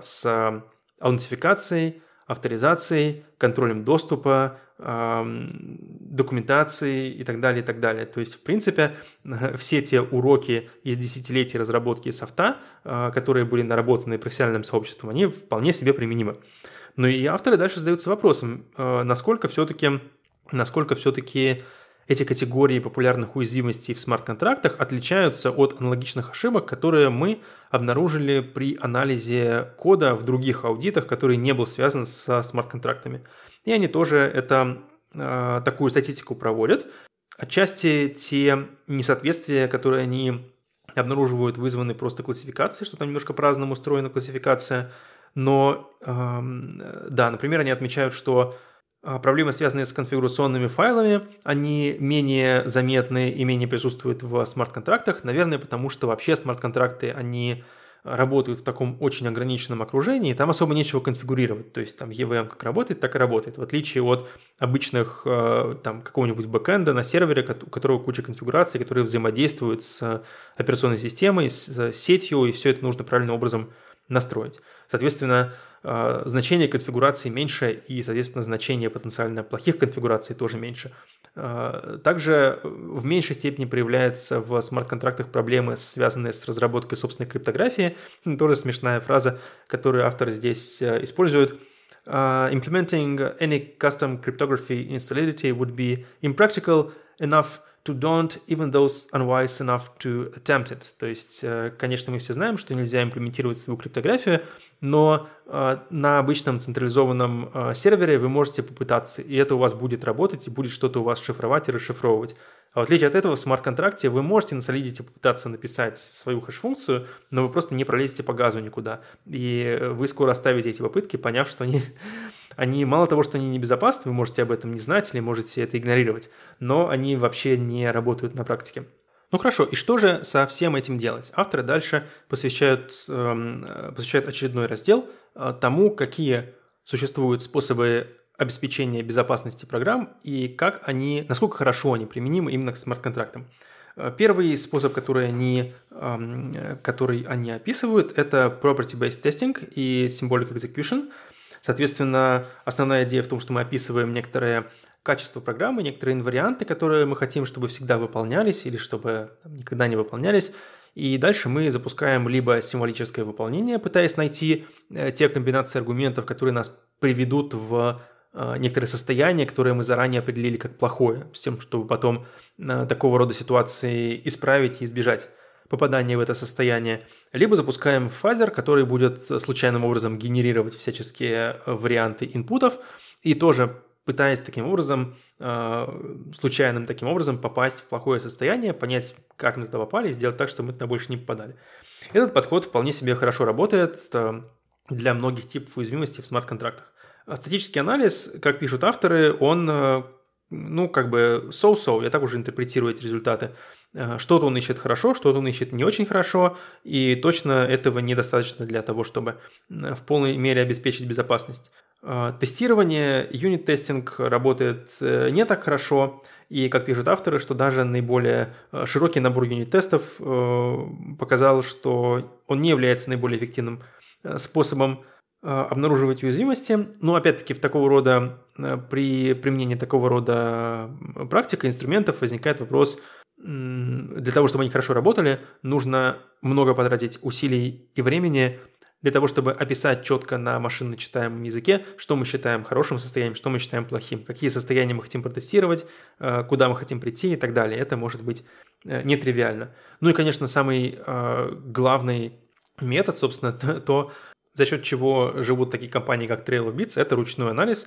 с аутентификацией, авторизацией, контролем доступа, документацией и так далее, и так далее. То есть, в принципе, [laughs] все те уроки из десятилетий разработки софта, которые были наработаны профессиональным сообществом, они вполне себе применимы. Но ну и авторы дальше задаются вопросом, э, насколько все-таки насколько все-таки эти категории популярных уязвимостей в смарт-контрактах отличаются от аналогичных ошибок, которые мы обнаружили при анализе кода в других аудитах, который не был связан со смарт-контрактами. И они тоже это, э, такую статистику проводят. Отчасти те несоответствия, которые они обнаруживают, вызваны просто классификацией, что там немножко по-разному устроена классификация – но да, например, они отмечают, что а, проблемы, связанные с конфигурационными файлами, они менее заметны и менее присутствуют в смарт-контрактах, наверное, потому что вообще смарт-контракты, они работают в таком очень ограниченном окружении, там особо нечего конфигурировать. То есть там EVM как работает, так и работает. В отличие от обычных а, там какого-нибудь бэкэнда на сервере, у которого куча конфигураций, которые взаимодействуют с операционной системой, с сетью, и все это нужно правильным образом настроить. Соответственно, э, значение конфигурации меньше и, соответственно, значение потенциально плохих конфигураций тоже меньше. Э, также э, в меньшей степени проявляется в смарт-контрактах проблемы, связанные с разработкой собственной криптографии. Ну, тоже смешная фраза, которую автор здесь использует. Implementing any custom cryptography in Solidity would be impractical enough to don't, even those unwise enough to attempt it. То есть, э, конечно, мы все знаем, что нельзя имплементировать свою криптографию, но э, на обычном централизованном э, сервере вы можете попытаться, и это у вас будет работать, и будет что-то у вас шифровать и расшифровывать. А в отличие от этого, в смарт-контракте вы можете на солидите попытаться написать свою хэш-функцию, но вы просто не пролезете по газу никуда. И вы скоро оставите эти попытки, поняв, что они, [laughs] они мало того, что они небезопасны, вы можете об этом не знать или можете это игнорировать, но они вообще не работают на практике. Ну хорошо, и что же со всем этим делать? Авторы дальше посвящают, эм, э, посвящают очередной раздел э, тому, какие существуют способы обеспечения безопасности программ и как они, насколько хорошо они применимы именно к смарт-контрактам. Э, первый способ, который они, эм, который они описывают, это property-based testing и symbolic execution. Соответственно, основная идея в том, что мы описываем некоторые качества программы, некоторые инварианты, которые мы хотим, чтобы всегда выполнялись или чтобы никогда не выполнялись. И дальше мы запускаем либо символическое выполнение, пытаясь найти э, те комбинации аргументов, которые нас приведут в Э, некоторое состояние, которое мы заранее определили как плохое, с тем, чтобы потом э, такого рода ситуации исправить и избежать попадания в это состояние, либо запускаем фазер, который будет случайным образом генерировать всяческие э, варианты инпутов и тоже пытаясь таким образом, случайным таким образом попасть в плохое состояние, понять, как мы туда попали, и сделать так, чтобы мы туда больше не попадали. Этот подход вполне себе хорошо работает для многих типов уязвимости в смарт-контрактах. Статический анализ, как пишут авторы, он, э, ну, как бы so-so, я так уже интерпретирую эти результаты. Э, что-то он ищет хорошо, что-то он ищет не очень хорошо, и точно этого недостаточно для того, чтобы э, в полной мере обеспечить безопасность. Тестирование, юнит-тестинг работает не так хорошо, и, как пишут авторы, что даже наиболее широкий набор юнит-тестов показал, что он не является наиболее эффективным способом Э, обнаруживать уязвимости. Но опять-таки в такого рода, э, при применении такого рода э, практик и инструментов возникает вопрос, для того, чтобы они хорошо работали, нужно много потратить усилий и времени для того, чтобы описать четко на машинно читаемом языке, что мы считаем хорошим состоянием, что мы считаем плохим, какие состояния мы хотим протестировать, куда мы хотим прийти и так далее. Это может быть нетривиально. Ну и, конечно, самый главный метод, собственно, [laughs] то, за счет чего живут такие компании, как TrailBits, это ручной анализ,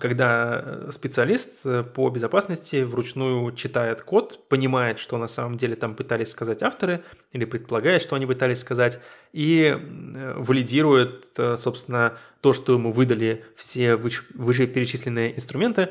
когда э, специалист э, по безопасности вручную читает код, понимает, что на самом деле там пытались сказать авторы, или предполагает, что они пытались сказать, и э, валидирует, собственно, то, что ему выдали все вышеперечисленные инструменты,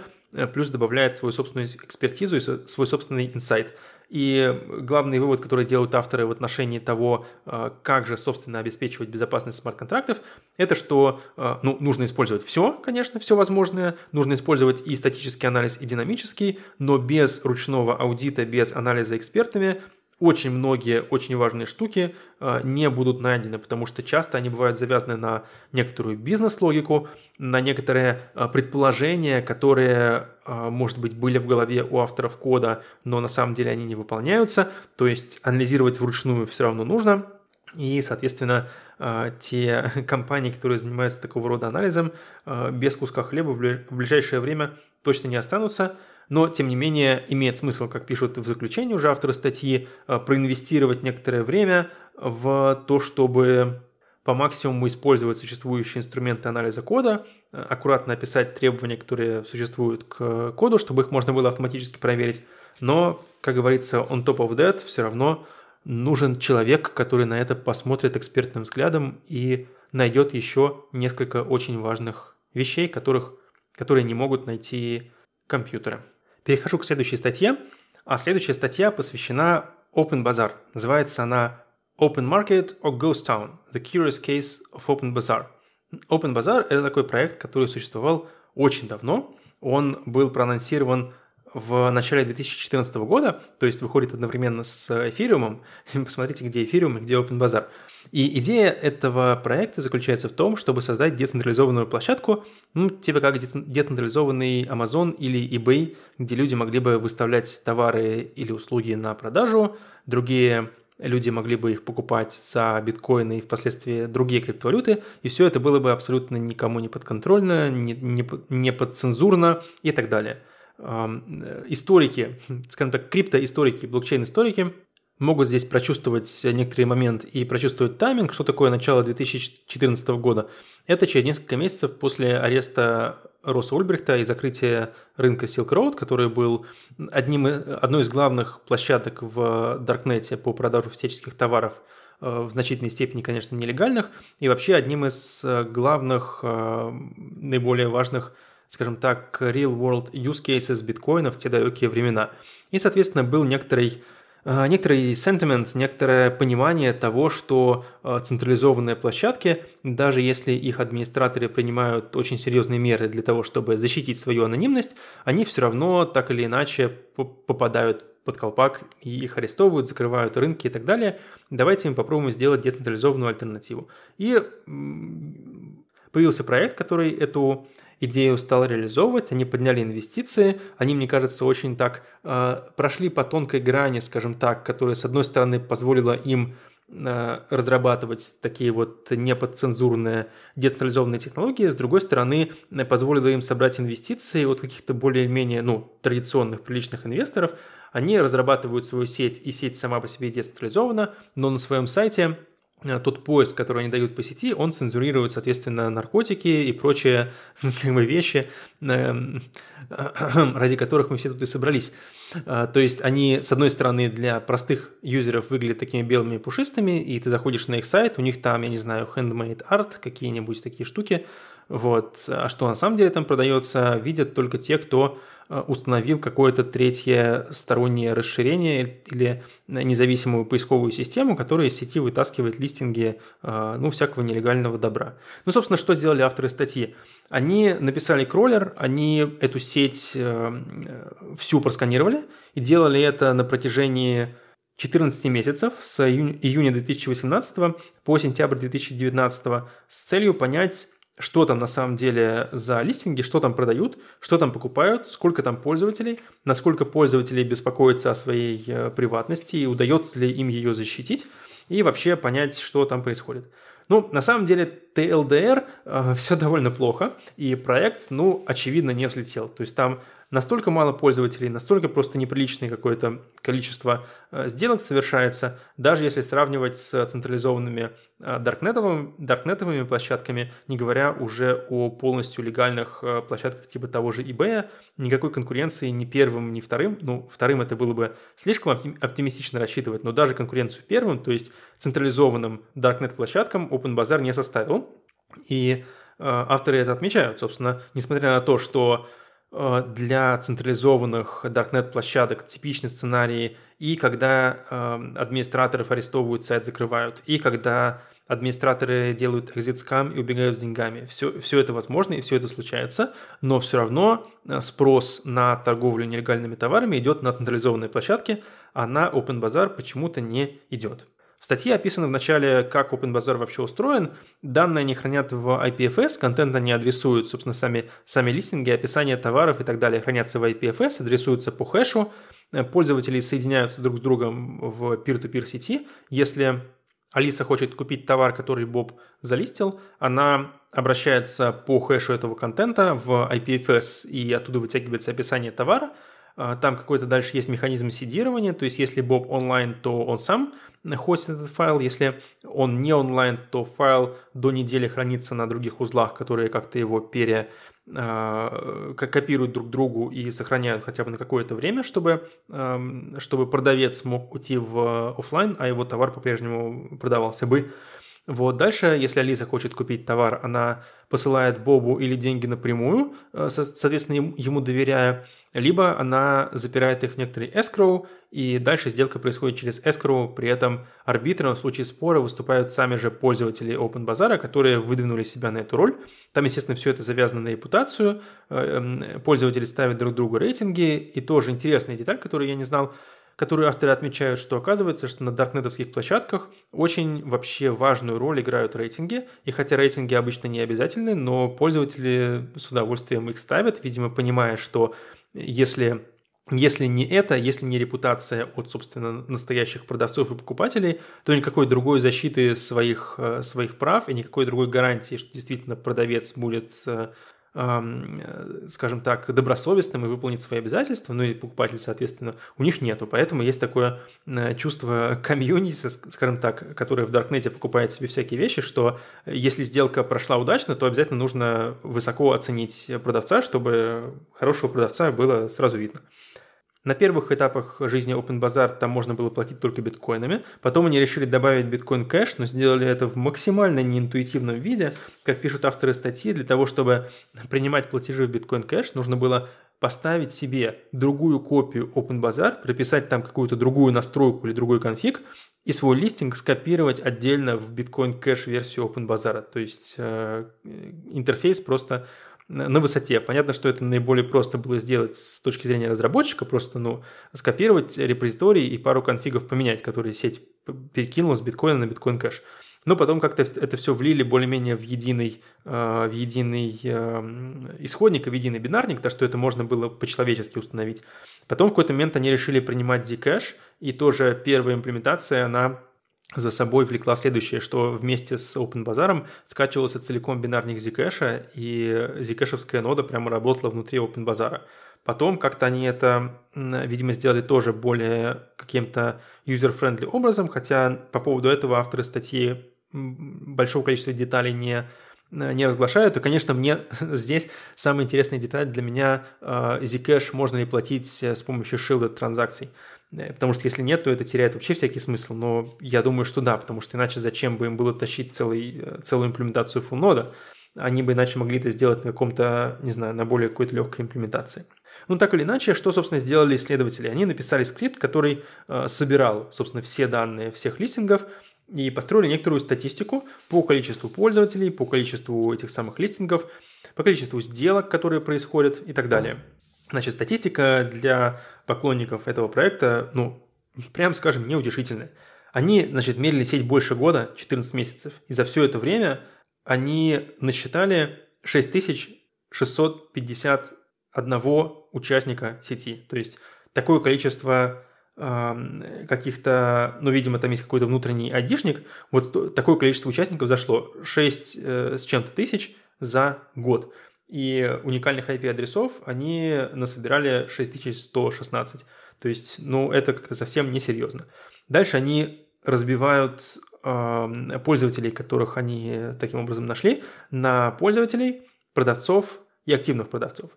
плюс добавляет свою собственную экспертизу и свой собственный инсайт – и главный вывод, который делают авторы в отношении того, э, как же, собственно, обеспечивать безопасность смарт-контрактов, это что э, ну, нужно использовать все, конечно, все возможное, нужно использовать и статический анализ, и динамический, но без ручного аудита, без анализа экспертами – очень многие очень важные штуки э, не будут найдены, потому что часто они бывают завязаны на некоторую бизнес-логику, на некоторые э, предположения, которые, э, может быть, были в голове у авторов кода, но на самом деле они не выполняются. То есть анализировать вручную все равно нужно. И, соответственно, те [laughs] компании, которые занимаются такого рода анализом, без куска хлеба в ближайшее время точно не останутся но, тем не менее, имеет смысл, как пишут в заключении уже авторы статьи, э, проинвестировать некоторое время в то, чтобы по максимуму использовать существующие инструменты анализа кода, э, аккуратно описать требования, которые существуют к э, коду, чтобы их можно было автоматически проверить. Но, как говорится, on top of that все равно нужен человек, который на это посмотрит экспертным взглядом и найдет еще несколько очень важных вещей, которых, которые не могут найти компьютеры. Перехожу к следующей статье, а следующая статья посвящена Open Bazaar. Называется она Open Market or Ghost Town – The Curious Case of Open Bazaar. Open Bazaar – это такой проект, который существовал очень давно. Он был проанонсирован в начале 2014 года, то есть выходит одновременно с эфириумом. [laughs] Посмотрите, где эфириум и где Open Bazaar. И идея этого проекта заключается в том, чтобы создать децентрализованную площадку, ну, типа как децентрализованный Amazon или eBay, где люди могли бы выставлять товары или услуги на продажу, другие люди могли бы их покупать за биткоины и впоследствии другие криптовалюты, и все это было бы абсолютно никому не подконтрольно, не, не, не подцензурно и так далее – историки, скажем так, криптоисторики, блокчейн-историки могут здесь прочувствовать некоторые момент и прочувствовать тайминг, что такое начало 2014 года. Это через несколько месяцев после ареста Росса Ульбрихта и закрытия рынка Silk Road, который был одним, одной из главных площадок в Даркнете по продажу всяческих товаров, э, в значительной степени, конечно, нелегальных, и вообще одним из э, главных, э, наиболее важных скажем так, real-world use cases биткоина в те далекие времена. И, соответственно, был некоторый э, некоторый сентимент, некоторое понимание того, что э, централизованные площадки, даже если их администраторы принимают очень серьезные меры для того, чтобы защитить свою анонимность, они все равно так или иначе попадают под колпак и их арестовывают, закрывают рынки и так далее. Давайте мы попробуем сделать децентрализованную альтернативу. И появился проект, который эту идею стал реализовывать, они подняли инвестиции, они, мне кажется, очень так э, прошли по тонкой грани, скажем так, которая, с одной стороны, позволила им э, разрабатывать такие вот неподцензурные децентрализованные технологии, с другой стороны, позволила им собрать инвестиции от каких-то более-менее ну, традиционных приличных инвесторов. Они разрабатывают свою сеть, и сеть сама по себе децентрализована, но на своем сайте – Э, тот поиск, который они дают по сети, он цензурирует, соответственно, наркотики и прочие [laughs] как бы, вещи, эм, [clears throat] ради которых мы все тут и собрались. Э, то есть они, с одной стороны, для простых юзеров выглядят такими белыми и пушистыми, и ты заходишь на их сайт, у них там, я не знаю, handmade art, какие-нибудь такие штуки, вот. А что на самом деле там продается, видят только те, кто Э, установил какое-то третье стороннее расширение или независимую поисковую систему, которая из сети вытаскивает листинги э, ну, всякого нелегального добра. Ну, собственно, что сделали авторы статьи? Они написали кроллер, они эту сеть э, всю просканировали и делали это на протяжении 14 месяцев с июня 2018 по сентябрь 2019 с целью понять, что там на самом деле за листинги, что там продают, что там покупают, сколько там пользователей, насколько пользователи беспокоятся о своей э, приватности и удается ли им ее защитить, и вообще понять, что там происходит. Ну, на самом деле, TLDR э, [laughs] все довольно плохо, и проект, ну, очевидно, не взлетел. То есть там настолько мало пользователей, настолько просто неприличное какое-то количество э, сделок совершается, даже если сравнивать с централизованными э, даркнетовыми, даркнетовыми площадками, не говоря уже о полностью легальных э, площадках типа того же eBay, никакой конкуренции ни первым, ни вторым, ну, вторым это было бы слишком оптимистично рассчитывать, но даже конкуренцию первым, то есть централизованным даркнет-площадкам OpenBazaar не составил, и авторы это отмечают, собственно, несмотря на то, что Э, для централизованных даркнет-площадок типичный сценарий, и когда э, администраторов арестовывают, сайт закрывают, и когда администраторы делают экзит скам и убегают с деньгами. Все, все это возможно и все это случается, но все равно э, спрос на торговлю нелегальными товарами идет на централизованные площадки, а на Open Bazaar почему-то не идет. В статье описано в начале, как OpenBazaar вообще устроен. Данные они хранят в IPFS, контент они адресуют, собственно, сами, сами листинги, описание товаров и так далее хранятся в IPFS, адресуются по хэшу. Пользователи соединяются друг с другом в peer-to-peer сети. Если Алиса хочет купить товар, который Боб залистил, она обращается по хэшу этого контента в IPFS и оттуда вытягивается описание товара. Э, там какой-то дальше есть механизм сидирования, то есть если Боб онлайн, то он сам хостит этот файл. Если он не онлайн, то файл до недели хранится на других узлах, которые как-то его пере, э, копируют друг другу и сохраняют хотя бы на какое-то время, чтобы, э, чтобы продавец мог уйти в э, офлайн, а его товар по-прежнему продавался бы. Вот дальше, если Алиса хочет купить товар, она посылает Бобу или деньги напрямую, э, соответственно, ему доверяя, либо она запирает их в некоторый escrow, и дальше сделка происходит через escrow, при этом арбитром в случае спора выступают сами же пользователи Open OpenBazaar, которые выдвинули себя на эту роль. Там, естественно, все это завязано на репутацию, э, эм, пользователи ставят друг другу рейтинги, и тоже интересная деталь, которую я не знал, которую авторы отмечают, что оказывается, что на даркнетовских площадках очень вообще важную роль играют рейтинги, и хотя рейтинги обычно не обязательны, но пользователи с удовольствием их ставят, видимо, понимая, что если если не это, если не репутация от, собственно, настоящих продавцов и покупателей, то никакой другой защиты своих, э, своих прав и никакой другой гарантии, что действительно продавец будет э, Э, скажем так, добросовестным и выполнить свои обязательства, ну и покупатель, соответственно, у них нету. Поэтому есть такое э, чувство комьюнити, скажем так, которое в Даркнете покупает себе всякие вещи, что если сделка прошла удачно, то обязательно нужно высоко оценить продавца, чтобы хорошего продавца было сразу видно. На первых этапах жизни Open Bazaar там можно было платить только биткоинами. Потом они решили добавить биткоин-кэш, но сделали это в максимально неинтуитивном виде. Как пишут авторы статьи, для того, чтобы принимать платежи в биткоин-кэш, нужно было поставить себе другую копию Open Bazaar, прописать там какую-то другую настройку или другой конфиг и свой листинг скопировать отдельно в биткоин-кэш версию Open Bazaar, То есть э, интерфейс просто на высоте. Понятно, что это наиболее просто было сделать с точки зрения разработчика, просто ну, скопировать репозиторий и пару конфигов поменять, которые сеть перекинула с биткоина на биткоин кэш. Но потом как-то это все влили более-менее в единый, э, в единый эм, исходник и в единый бинарник, так что это можно было по-человечески установить. Потом в какой-то момент они решили принимать Zcash, и тоже первая имплементация, она за собой влекла следующее, что вместе с Open OpenBazaar скачивался целиком бинарник Zcash, и Zcash нода прямо работала внутри Open OpenBazaar. Потом как-то они это, видимо, сделали тоже более каким-то user-friendly образом, хотя по поводу этого авторы статьи большого количества деталей не не разглашают. И, конечно, мне [laughs] здесь самая интересная деталь для меня а, Zcash можно ли платить с помощью шилда транзакций. Э, потому что если нет, то это теряет вообще всякий смысл. Но я думаю, что да, потому что иначе зачем бы им было тащить целый, э, целую имплементацию full нода? Они бы иначе могли это сделать на каком-то, не знаю, на более какой-то легкой имплементации. Ну, так или иначе, что, собственно, сделали исследователи? Они написали скрипт, который э, собирал, собственно, все данные всех листингов и построили некоторую статистику по количеству пользователей, по количеству этих самых листингов, по количеству сделок, которые происходят и так далее. Значит, статистика для поклонников этого проекта, ну, прям скажем, неутешительная. Они, значит, мерили сеть больше года, 14 месяцев, и за все это время они насчитали 6651 участника сети. То есть такое количество э, каких-то, ну, видимо, там есть какой-то внутренний айдишник, вот такое количество участников зашло, 6 э, с чем-то тысяч за год и уникальных IP-адресов они насобирали 6116. То есть, ну, это как-то совсем несерьезно. Дальше они разбивают э, пользователей, которых они таким образом нашли, на пользователей, продавцов и активных продавцов.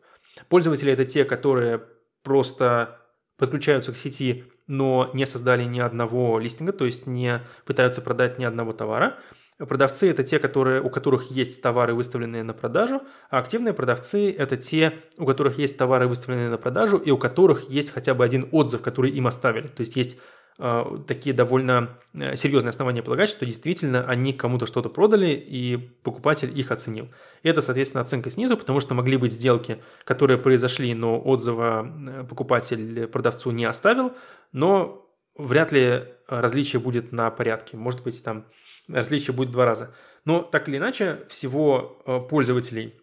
Пользователи это те, которые просто подключаются к сети, но не создали ни одного листинга, то есть не пытаются продать ни одного товара – Продавцы – это те, которые, у которых есть товары, выставленные на продажу, а активные продавцы – это те, у которых есть товары, выставленные на продажу, и у которых есть хотя бы один отзыв, который им оставили. То есть есть э, такие довольно э, серьезные основания полагать, что действительно они кому-то что-то продали, и покупатель их оценил. это, соответственно, оценка снизу, потому что могли быть сделки, которые произошли, но отзыва э, покупатель продавцу не оставил, но вряд ли различие будет на порядке. Может быть, там различие будет в два раза. Но так или иначе, всего э, пользователей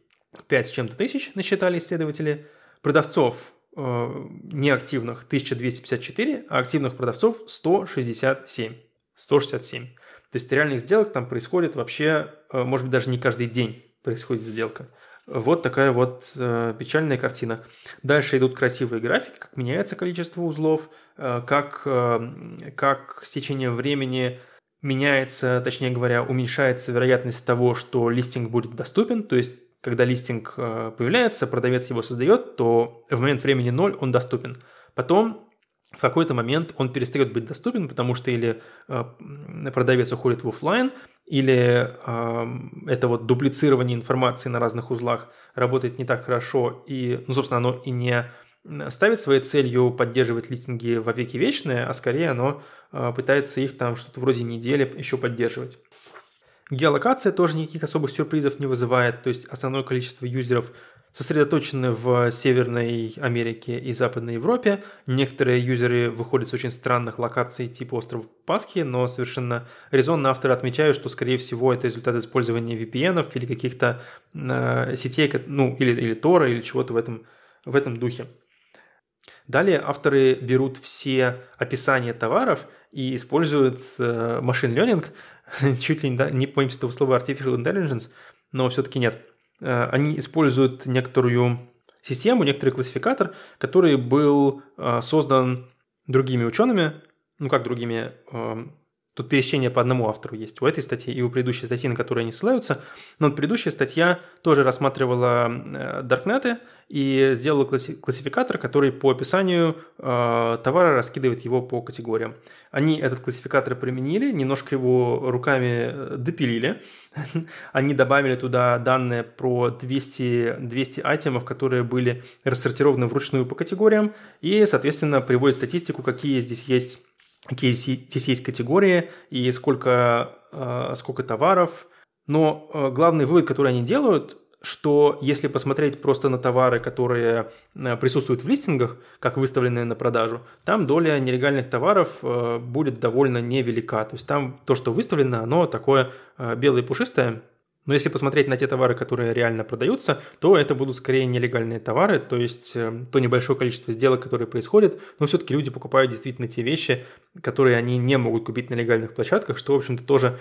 5 с чем-то тысяч насчитали исследователи, продавцов э, неактивных 1254, а активных продавцов 167. 167. То есть реальных сделок там происходит вообще, э, может быть, даже не каждый день происходит сделка. Вот такая вот э, печальная картина. Дальше идут красивые графики, как меняется количество узлов, э, как, э, как с течением времени меняется, точнее говоря, уменьшается вероятность того, что листинг будет доступен, то есть когда листинг э, появляется, продавец его создает, то в момент времени 0 он доступен. Потом в какой-то момент он перестает быть доступен, потому что или э, продавец уходит в офлайн, или э, это вот дублицирование информации на разных узлах работает не так хорошо, и, ну, собственно, оно и не ставит своей целью поддерживать листинги во веки вечные, а скорее оно э, пытается их там что-то вроде недели еще поддерживать. Геолокация тоже никаких особых сюрпризов не вызывает, то есть основное количество юзеров – сосредоточены в Северной Америке и Западной Европе. Некоторые юзеры выходят с очень странных локаций типа острова Пасхи, но совершенно резонно авторы отмечают, что, скорее всего, это результат использования VPN или каких-то э, сетей, ну, или, или Тора, или чего-то в этом, в этом духе. Далее авторы берут все описания товаров и используют э, машин learning, [laughs] чуть ли не, не помню этого слова artificial intelligence, но все-таки нет – Э, они используют некоторую систему, некоторый классификатор, который был э, создан другими учеными, ну как другими, эм, Тут пересечение по одному автору есть у этой статьи и у предыдущей статьи, на которую они ссылаются. Но предыдущая статья тоже рассматривала э, даркнеты и сделала классификатор, который по описанию э, товара раскидывает его по категориям. Они этот классификатор применили, немножко его руками э, допилили. [laughs] Они добавили туда данные про 200, 200 айтемов, которые были рассортированы вручную по категориям и, соответственно, приводят статистику, какие здесь есть какие здесь есть категории и сколько, э, сколько товаров. Но э, главный вывод, который они делают, что если посмотреть просто на товары, которые э, присутствуют в листингах, как выставленные на продажу, там доля нелегальных товаров будет довольно невелика. То есть там то, что выставлено, оно такое белое и пушистое, но если посмотреть на те товары, которые реально продаются, то это будут скорее нелегальные товары, то есть э, то небольшое количество сделок, которые происходят, но все-таки люди покупают действительно те вещи, которые они не могут купить на легальных площадках, что, в общем-то, тоже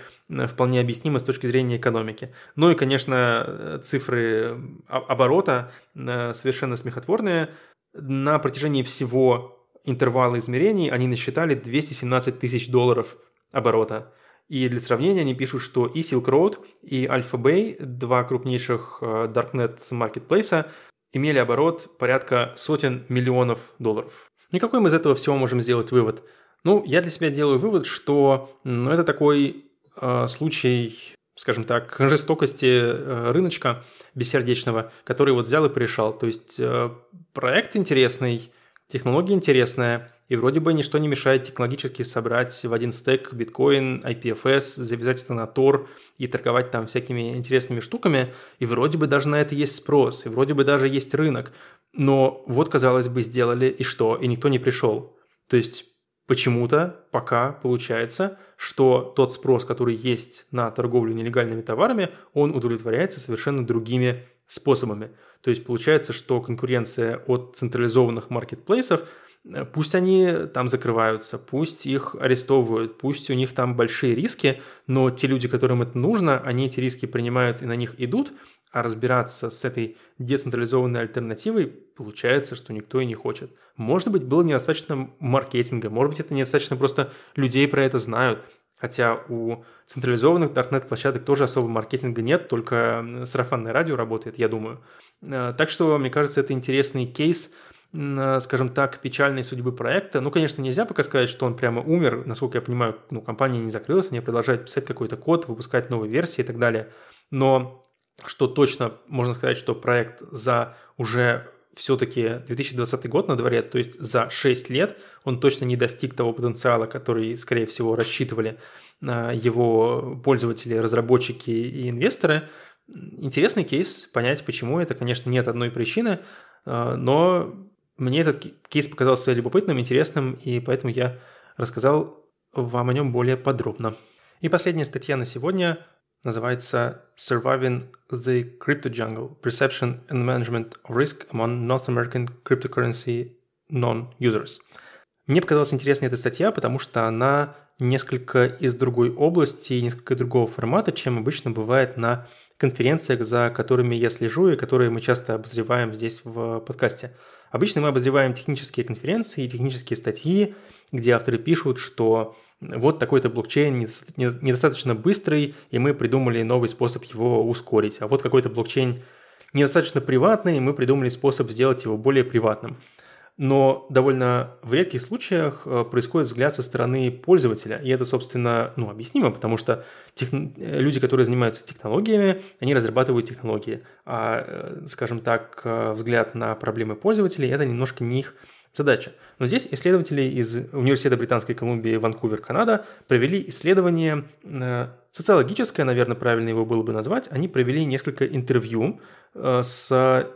вполне объяснимо с точки зрения экономики. Ну и, конечно, э, цифры э, оборота совершенно смехотворные. На протяжении всего интервала измерений они насчитали 217 тысяч долларов оборота. И для сравнения они пишут, что и Silk Road, и AlphaBay, два крупнейших э, Darknet маркетплейса, имели оборот порядка сотен миллионов долларов. Ну какой мы из этого всего можем сделать вывод? Ну, я для себя делаю вывод, что ну, это такой э, случай, скажем так, жестокости э, рыночка бессердечного, который вот взял и пришел. То есть э, проект интересный, технология интересная, и вроде бы ничто не мешает технологически собрать в один стек биткоин, IPFS, завязать это на Tor и торговать там всякими интересными штуками. И вроде бы даже на это есть спрос, и вроде бы даже есть рынок. Но вот, казалось бы, сделали и что, и никто не пришел. То есть почему-то пока получается, что тот спрос, который есть на торговлю нелегальными товарами, он удовлетворяется совершенно другими способами. То есть получается, что конкуренция от централизованных маркетплейсов – Э, пусть они там закрываются, пусть их арестовывают, пусть у них там большие риски, но те люди, которым это нужно, они эти риски принимают и на них идут, а разбираться с этой децентрализованной альтернативой получается, что никто и не хочет. Может быть, было недостаточно маркетинга, может быть, это недостаточно просто людей про это знают. Хотя у централизованных даркнет-площадок тоже особо маркетинга нет, только сарафанное радио работает, я думаю. Э, так что, мне кажется, это интересный кейс – Э, скажем так, печальной судьбы проекта. Ну, конечно, нельзя пока сказать, что он прямо умер. Насколько я понимаю, ну, компания не закрылась, они продолжают писать какой-то код, выпускать новые версии и так далее. Но что точно можно сказать, что проект за уже все-таки 2020 год на дворе, то есть за 6 лет он точно не достиг того потенциала, который, скорее всего, рассчитывали э, его пользователи, разработчики и инвесторы. Интересный кейс, понять почему это, конечно, нет одной причины, э, но мне этот кейс показался любопытным, интересным, и поэтому я рассказал вам о нем более подробно. И последняя статья на сегодня называется Surviving the Crypto Jungle – Perception and Management of Risk among North American Cryptocurrency Non-Users. Мне показалась интересной эта статья, потому что она несколько из другой области, несколько другого формата, чем обычно бывает на конференциях, за которыми я слежу и которые мы часто обозреваем здесь в подкасте. Обычно мы обозреваем технические конференции и технические статьи, где авторы пишут, что вот такой-то блокчейн недостаточно быстрый, и мы придумали новый способ его ускорить. А вот какой-то блокчейн недостаточно приватный, и мы придумали способ сделать его более приватным но довольно в редких случаях э, происходит взгляд со стороны пользователя. И это, собственно, ну, объяснимо, потому что тех... Э, люди, которые занимаются технологиями, они разрабатывают технологии. А, э, скажем так, взгляд на проблемы пользователей – это немножко не их задача. Но здесь исследователи из Университета Британской Колумбии Ванкувер, Канада провели исследование социологическое, наверное, правильно его было бы назвать. Они провели несколько интервью с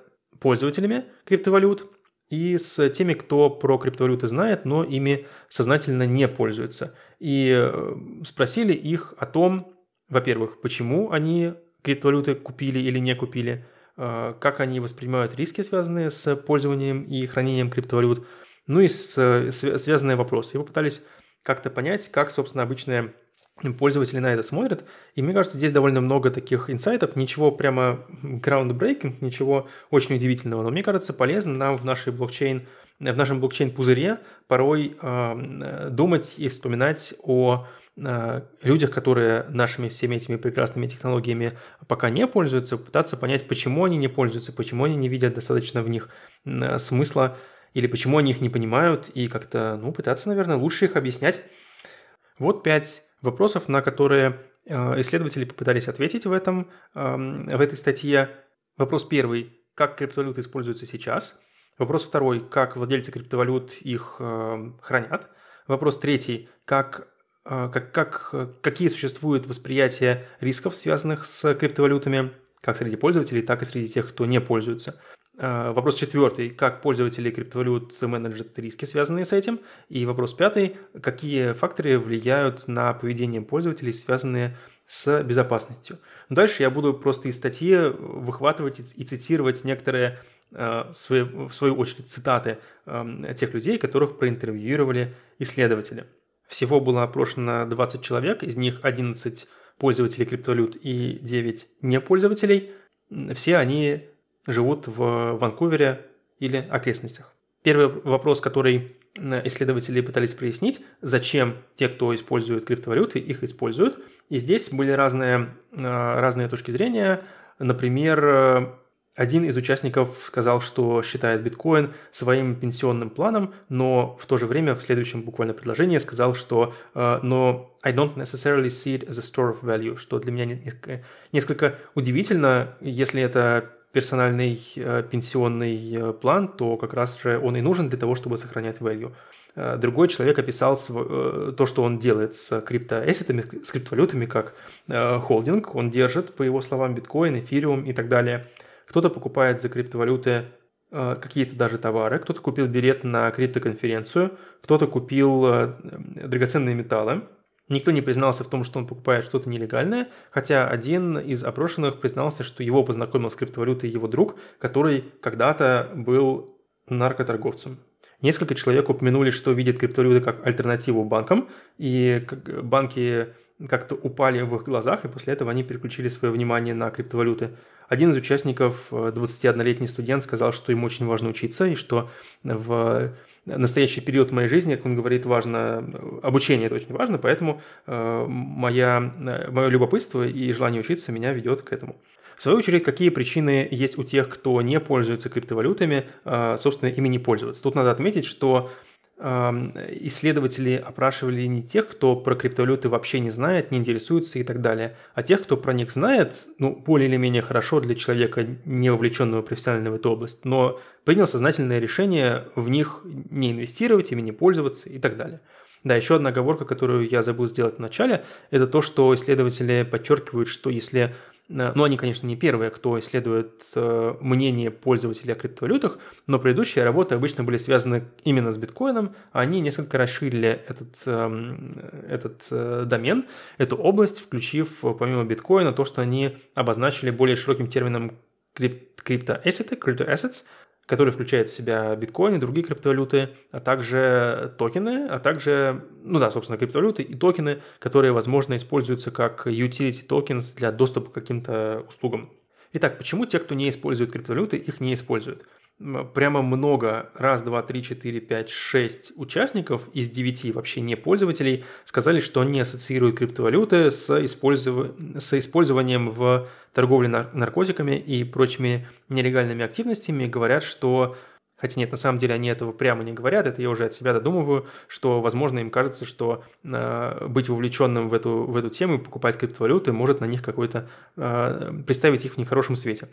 пользователями криптовалют – и с теми, кто про криптовалюты знает, но ими сознательно не пользуется. И э, спросили их о том, во-первых, почему они криптовалюты купили или не купили, э, как они воспринимают риски, связанные с пользованием и хранением криптовалют, ну и с, э, с, связанные вопросы. И попытались как-то понять, как, собственно, обычная пользователи на это смотрят. И мне кажется, здесь довольно много таких инсайтов. Ничего прямо groundbreaking, ничего очень удивительного. Но мне кажется, полезно нам в нашей блокчейн в нашем блокчейн-пузыре порой эм, э, думать и вспоминать о э, людях, которые нашими всеми этими прекрасными технологиями пока не пользуются, пытаться понять, почему они не пользуются, почему они не видят достаточно в них э, смысла, или почему они их не понимают, и как-то, ну, пытаться, наверное, лучше их объяснять. Вот пять вопросов, на которые э, исследователи попытались ответить в, этом, эм, в этой статье. Вопрос первый – как криптовалюты используются сейчас? Вопрос второй – как владельцы криптовалют их э, хранят? Вопрос третий – как э, как, как, какие существуют восприятия рисков, связанных с криптовалютами, как среди пользователей, так и среди тех, кто не пользуется. А, вопрос четвертый. Как пользователи криптовалют менеджерят риски, связанные с этим? И вопрос пятый. Какие факторы влияют на поведение пользователей, связанные с безопасностью? Дальше я буду просто из статьи выхватывать и цитировать некоторые, а, в свою очередь, цитаты тех людей, которых проинтервьюировали исследователи. Всего было опрошено 20 человек, из них 11 пользователей криптовалют и 9 непользователей. Все они живут в Ванкувере или окрестностях. Первый вопрос, который э, исследователи пытались прояснить, зачем те, кто использует криптовалюты, их используют. И здесь были разные, э, разные точки зрения. Например, э, один из участников сказал, что считает биткоин своим пенсионным планом, но в то же время в следующем буквально предложении сказал, что «но I don't necessarily see it as a store of value», что для меня несколько, несколько удивительно, если это персональный э, пенсионный э, план, то как раз же он и нужен для того, чтобы сохранять value. Э, другой человек описал то, что он делает с криптоэссетами, с криптовалютами, как холдинг. Он держит, по его словам, биткоин, эфириум и так далее. Кто-то покупает за криптовалюты какие-то даже товары, кто-то купил билет на криптоконференцию, кто-то купил драгоценные металлы – Никто не признался в том, что он покупает что-то нелегальное, хотя один из опрошенных признался, что его познакомил с криптовалютой его друг, который когда-то был наркоторговцем. Несколько человек упомянули, что видят криптовалюты как альтернативу банкам, и банки как-то упали в их глазах, и после этого они переключили свое внимание на криптовалюты. Один из участников, 21-летний э, студент, сказал, что ему очень важно учиться, и что в настоящий период моей жизни, как он говорит, важно, обучение это очень важно, поэтому э, моя, э, мое любопытство и желание учиться меня ведет к этому. В свою очередь, какие причины есть у тех, кто не пользуется криптовалютами, э, собственно, ими не пользоваться? Тут надо отметить, что исследователи опрашивали не тех, кто про криптовалюты вообще не знает, не интересуется и так далее, а тех, кто про них знает, ну, более или менее хорошо для человека, не вовлеченного профессионально в эту область, но принял сознательное решение в них не инвестировать, ими не пользоваться и так далее. Да, еще одна оговорка, которую я забыл сделать в начале, это то, что исследователи подчеркивают, что если но они, конечно, не первые, кто исследует э, мнение пользователей о криптовалютах, но предыдущие работы обычно были связаны именно с биткоином, они несколько расширили этот, эм, этот э, домен, эту область, включив э, помимо биткоина то, что они обозначили более широким термином крип- криптоассеты, криптоассетс, который включает в себя биткоин и другие криптовалюты, а также токены, а также, ну да, собственно, криптовалюты и токены, которые, возможно, используются как utility tokens для доступа к каким-то услугам. Итак, почему те, кто не использует криптовалюты, их не используют? прямо много, раз, два, три, четыре, пять, шесть участников из девяти вообще не пользователей сказали, что они ассоциируют криптовалюты с, использов... с использованием в торговле наркотиками и прочими нелегальными активностями, говорят, что Хотя нет, на самом деле они этого прямо не говорят, это я уже от себя додумываю, что, возможно, им кажется, что э, быть вовлеченным в эту, в эту тему и покупать криптовалюты может на них какой-то, э, представить их в нехорошем свете.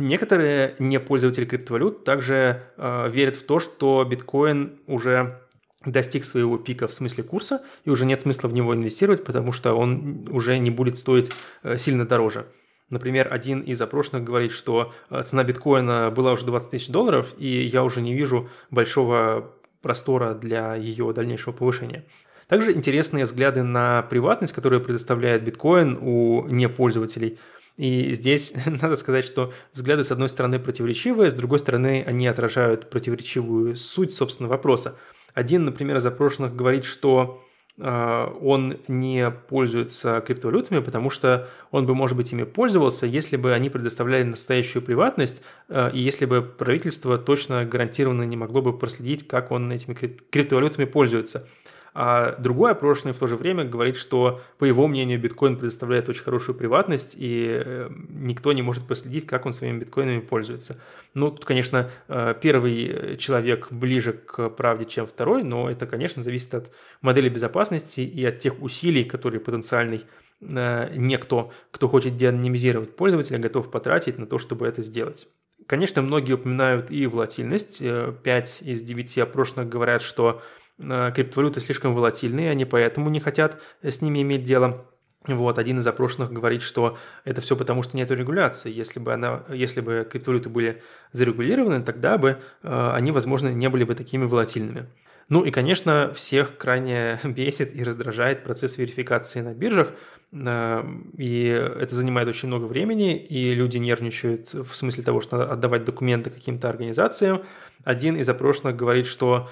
Некоторые не пользователи криптовалют также э, верят в то, что биткоин уже достиг своего пика в смысле курса, и уже нет смысла в него инвестировать, потому что он уже не будет стоить э, сильно дороже. Например, один из опрошенных говорит, что э, цена биткоина была уже 20 тысяч долларов, и я уже не вижу большого простора для ее дальнейшего повышения. Также интересные взгляды на приватность, которую предоставляет биткоин у непользователей – и здесь [laughs] надо сказать, что взгляды с одной стороны противоречивые, с другой стороны они отражают противоречивую суть, собственно, вопроса. Один, например, из опрошенных говорит, что э, он не пользуется криптовалютами, потому что он бы, может быть, ими пользовался, если бы они предоставляли настоящую приватность, э, и если бы правительство точно гарантированно не могло бы проследить, как он этими криптовалютами пользуется – а другой опрошенный в то же время говорит, что, по его мнению, биткоин предоставляет очень хорошую приватность, и э, никто не может проследить, как он своими биткоинами пользуется. Ну, тут, конечно, э, первый человек ближе к правде, чем второй, но это, конечно, зависит от модели безопасности и от тех усилий, которые потенциальный э, некто, кто, кто хочет деанонимизировать пользователя, готов потратить на то, чтобы это сделать. Конечно, многие упоминают и волатильность. 5 из 9 опрошенных говорят, что Э, криптовалюты слишком волатильные, они поэтому не хотят э, с ними иметь дело. Вот, один из запрошенных говорит, что это все потому, что нет регуляции. Если бы, она, если бы криптовалюты были зарегулированы, тогда бы э, они, возможно, не были бы такими волатильными. Ну и, конечно, всех крайне [laughs] бесит и раздражает процесс верификации на биржах. Э, и это занимает очень много времени, и люди нервничают в смысле того, что надо отдавать документы каким-то организациям. Один из опрошенных говорит, что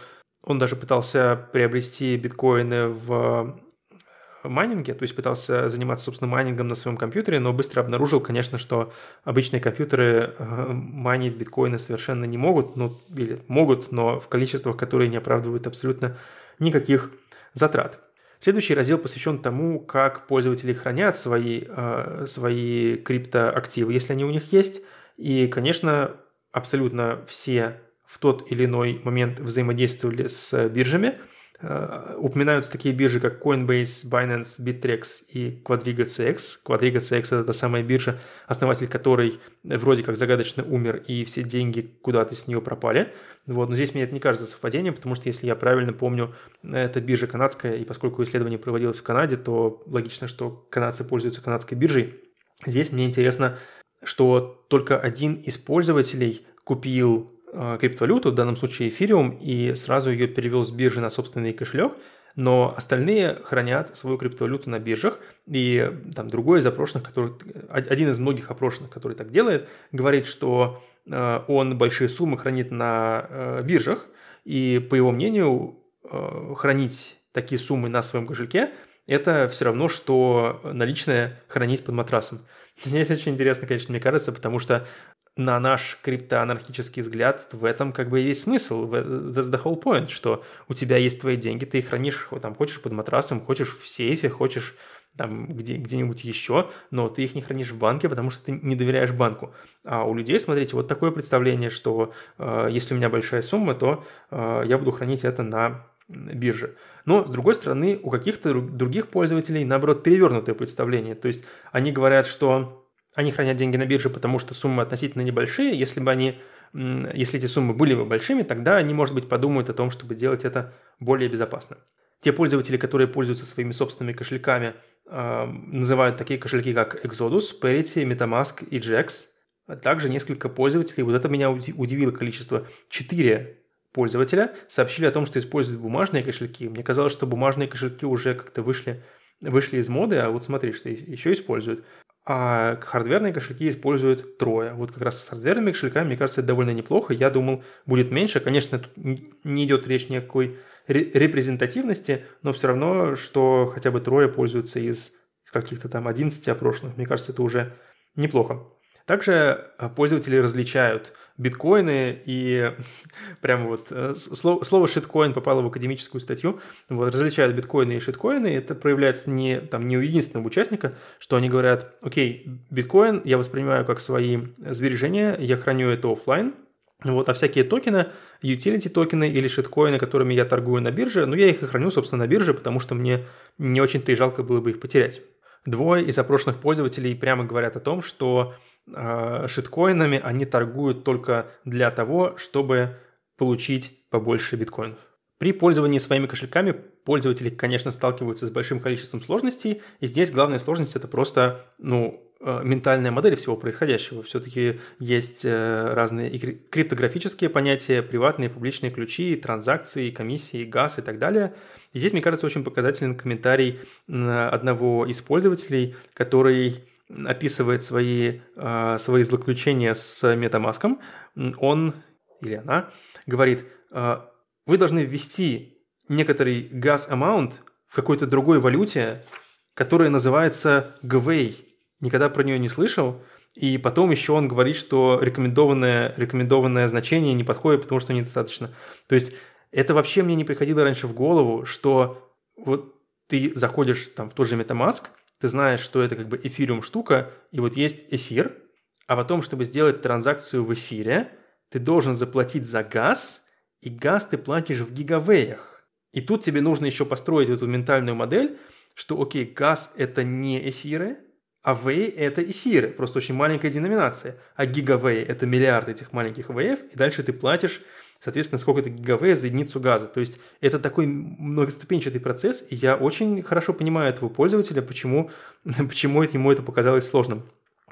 он даже пытался приобрести биткоины в э, майнинге, то есть пытался заниматься, собственно, майнингом на своем компьютере, но быстро обнаружил, конечно, что обычные компьютеры э, майнить биткоины совершенно не могут, ну, или могут, но в количествах, которые не оправдывают абсолютно никаких затрат. Следующий раздел посвящен тому, как пользователи хранят свои, э, свои криптоактивы, если они у них есть. И, конечно, абсолютно все в тот или иной момент взаимодействовали с э, биржами. Э, упоминаются такие биржи, как Coinbase, Binance, Bittrex и Quadriga CX. Quadriga CX – это та самая биржа, основатель которой вроде как загадочно умер, и все деньги куда-то с нее пропали. Вот. Но здесь мне это не кажется совпадением, потому что, если я правильно помню, э, это биржа канадская, и поскольку исследование проводилось в Канаде, то логично, что канадцы пользуются канадской биржей. Здесь мне интересно, что только один из пользователей купил Э, криптовалюту, в данном случае эфириум, и сразу ее перевел с биржи на собственный кошелек, но остальные хранят свою криптовалюту на биржах, и там другой из опрошенных, который, один из многих опрошенных, который так делает, говорит, что э, он большие суммы хранит на э, биржах, и по его мнению хранить такие суммы на своем кошельке это все равно, что наличное хранить под матрасом. [laughs] Здесь очень интересно, конечно, мне кажется, потому что на наш криптоанархический взгляд, в этом как бы и весь смысл. Э, that's the whole point, что у тебя есть твои деньги, ты их хранишь, там, хочешь под матрасом, хочешь в сейфе, хочешь там где, где-нибудь еще, но ты их не хранишь в банке, потому что ты не доверяешь банку. А у людей, смотрите, вот такое представление, что э, если у меня большая сумма, то э, я буду хранить это на бирже. Но, с другой стороны, у каких-то других пользователей, наоборот, перевернутое представление. То есть они говорят, что они хранят деньги на бирже, потому что суммы относительно небольшие. Если бы они, если эти суммы были бы большими, тогда они, может быть, подумают о том, чтобы делать это более безопасно. Те пользователи, которые пользуются своими собственными кошельками, эм, называют такие кошельки, как Exodus, Parity, MetaMask и Jax. А также несколько пользователей, вот это меня удивило количество, Четыре пользователя сообщили о том, что используют бумажные кошельки. Мне казалось, что бумажные кошельки уже как-то вышли, вышли из моды, а вот смотри, что еще используют а хардверные кошельки используют трое. Вот как раз с хардверными кошельками, мне кажется, это довольно неплохо. Я думал, будет меньше. Конечно, тут не идет речь никакой репрезентативности, но все равно, что хотя бы трое пользуются из, из каких-то там 11 опрошенных. Мне кажется, это уже неплохо. Также э, пользователи различают биткоины и [laughs] прям вот э, слово, слово шиткоин попало в академическую статью. Вот, различают биткоины и шиткоины. Это проявляется не, там, не у единственного участника, что они говорят, окей, биткоин я воспринимаю как свои сбережения, я храню это офлайн, вот, а всякие токены, utility токены или шиткоины, которыми я торгую на бирже, ну, я их и храню, собственно, на бирже, потому что мне не очень-то и жалко было бы их потерять. Двое из опрошенных пользователей прямо говорят о том, что а, шиткоинами они торгуют только для того, чтобы получить побольше биткоинов. При пользовании своими кошельками пользователи, конечно, сталкиваются с большим количеством сложностей, и здесь главная сложность это просто, ну, а, ментальная модель всего происходящего. Все-таки есть э, разные криптографические понятия, приватные, публичные ключи, транзакции, комиссии, газ и так далее. И здесь, мне кажется, очень показателен комментарий одного из пользователей, который описывает свои, а, свои злоключения с метамаском, он или она говорит, «А, вы должны ввести некоторый газ amount в какой-то другой валюте, которая называется Gwei. Никогда про нее не слышал. И потом еще он говорит, что рекомендованное, рекомендованное значение не подходит, потому что недостаточно. То есть это вообще мне не приходило раньше в голову, что вот ты заходишь там в тот же MetaMask – ты знаешь, что это как бы эфириум штука, и вот есть эфир, а потом, чтобы сделать транзакцию в эфире, ты должен заплатить за газ, и газ ты платишь в гигавеях. И тут тебе нужно еще построить эту ментальную модель, что, окей, газ – это не эфиры, а вей – это эфиры, просто очень маленькая деноминация. А гигавей – это миллиард этих маленьких веев, и дальше ты платишь соответственно, сколько это ГВ за единицу газа. То есть это такой многоступенчатый процесс, и я очень хорошо понимаю этого пользователя, почему, [laughs] почему ему это показалось сложным.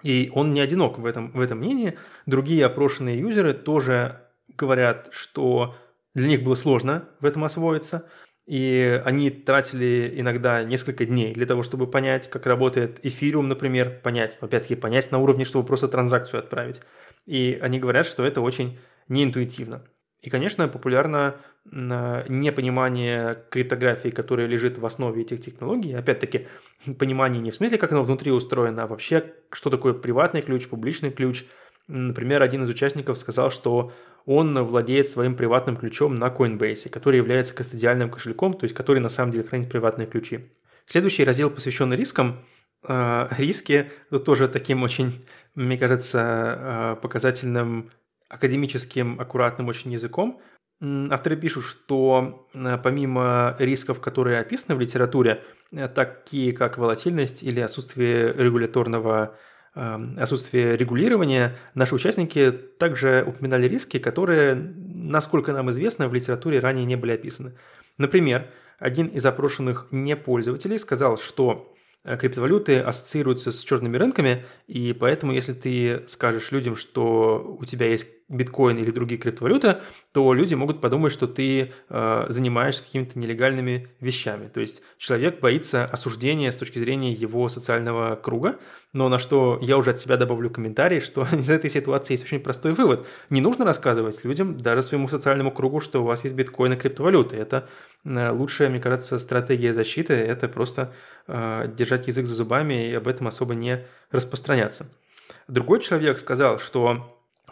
И он не одинок в этом, в этом мнении. Другие опрошенные юзеры тоже говорят, что для них было сложно в этом освоиться, и они тратили иногда несколько дней для того, чтобы понять, как работает эфириум, например, понять, ну, опять-таки понять на уровне, чтобы просто транзакцию отправить. И они говорят, что это очень неинтуитивно. И, конечно, популярно э, непонимание криптографии, которая лежит в основе этих технологий. Опять-таки, [laughs] понимание не в смысле, как оно внутри устроено, а вообще, что такое приватный ключ, публичный ключ. Например, один из участников сказал, что он владеет своим приватным ключом на Coinbase, который является кастодиальным кошельком, то есть который на самом деле хранит приватные ключи. Следующий раздел, посвящен рискам, э, [laughs] риски, тоже таким очень, мне кажется, э, показательным академическим, аккуратным очень языком, Авторы пишут, что э, помимо рисков, которые описаны в литературе, э, такие как волатильность или отсутствие регуляторного эм, отсутствие регулирования, наши участники также упоминали риски, которые, насколько нам известно, в литературе ранее не были описаны. Например, один из опрошенных непользователей сказал, что Э, криптовалюты ассоциируются с черными рынками, и поэтому, если ты скажешь людям, что у тебя есть биткоин или другие криптовалюты, то люди могут подумать, что ты э, занимаешься какими-то нелегальными вещами. То есть человек боится осуждения с точки зрения его социального круга, но на что я уже от себя добавлю комментарий, что [laughs] из этой ситуации есть очень простой вывод. Не нужно рассказывать людям, даже своему социальному кругу, что у вас есть биткоин и криптовалюты. Это э, лучшая, мне кажется, стратегия защиты, это просто э, держать держать язык за зубами и об этом особо не распространяться. Другой человек сказал, что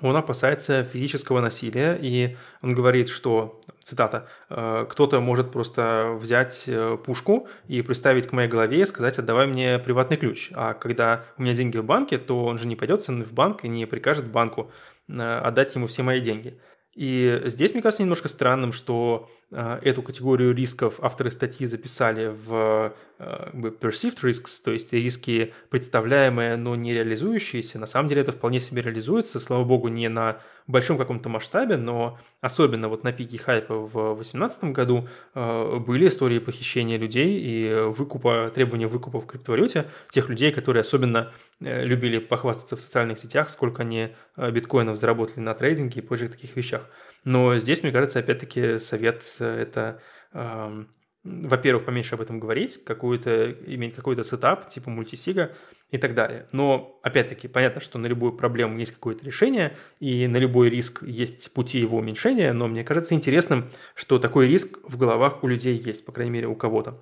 он опасается физического насилия, и он говорит, что, цитата, «Э, «кто-то может просто взять э, пушку и приставить к моей голове и сказать, отдавай мне приватный ключ, а когда у меня деньги в банке, то он же не пойдет со мной в банк и не прикажет банку э, отдать ему все мои деньги». И здесь, мне кажется, немножко странным, что а, эту категорию рисков авторы статьи записали в а, perceived risks, то есть риски представляемые, но не реализующиеся. На самом деле это вполне себе реализуется, слава богу, не на большом каком-то масштабе, но особенно вот на пике хайпа в 2018 году а, были истории похищения людей и выкупа, требования выкупа в криптовалюте тех людей, которые особенно э, любили похвастаться в социальных сетях, сколько они э, биткоинов заработали на трейдинге и прочих таких вещах. Но здесь, мне кажется, опять-таки совет э, это э, во-первых, поменьше об этом говорить, какую-то, иметь какой-то сетап типа мультисига и так далее. Но, опять-таки, понятно, что на любую проблему есть какое-то решение, и на любой риск есть пути его уменьшения, но мне кажется интересным, что такой риск в головах у людей есть, по крайней мере, у кого-то.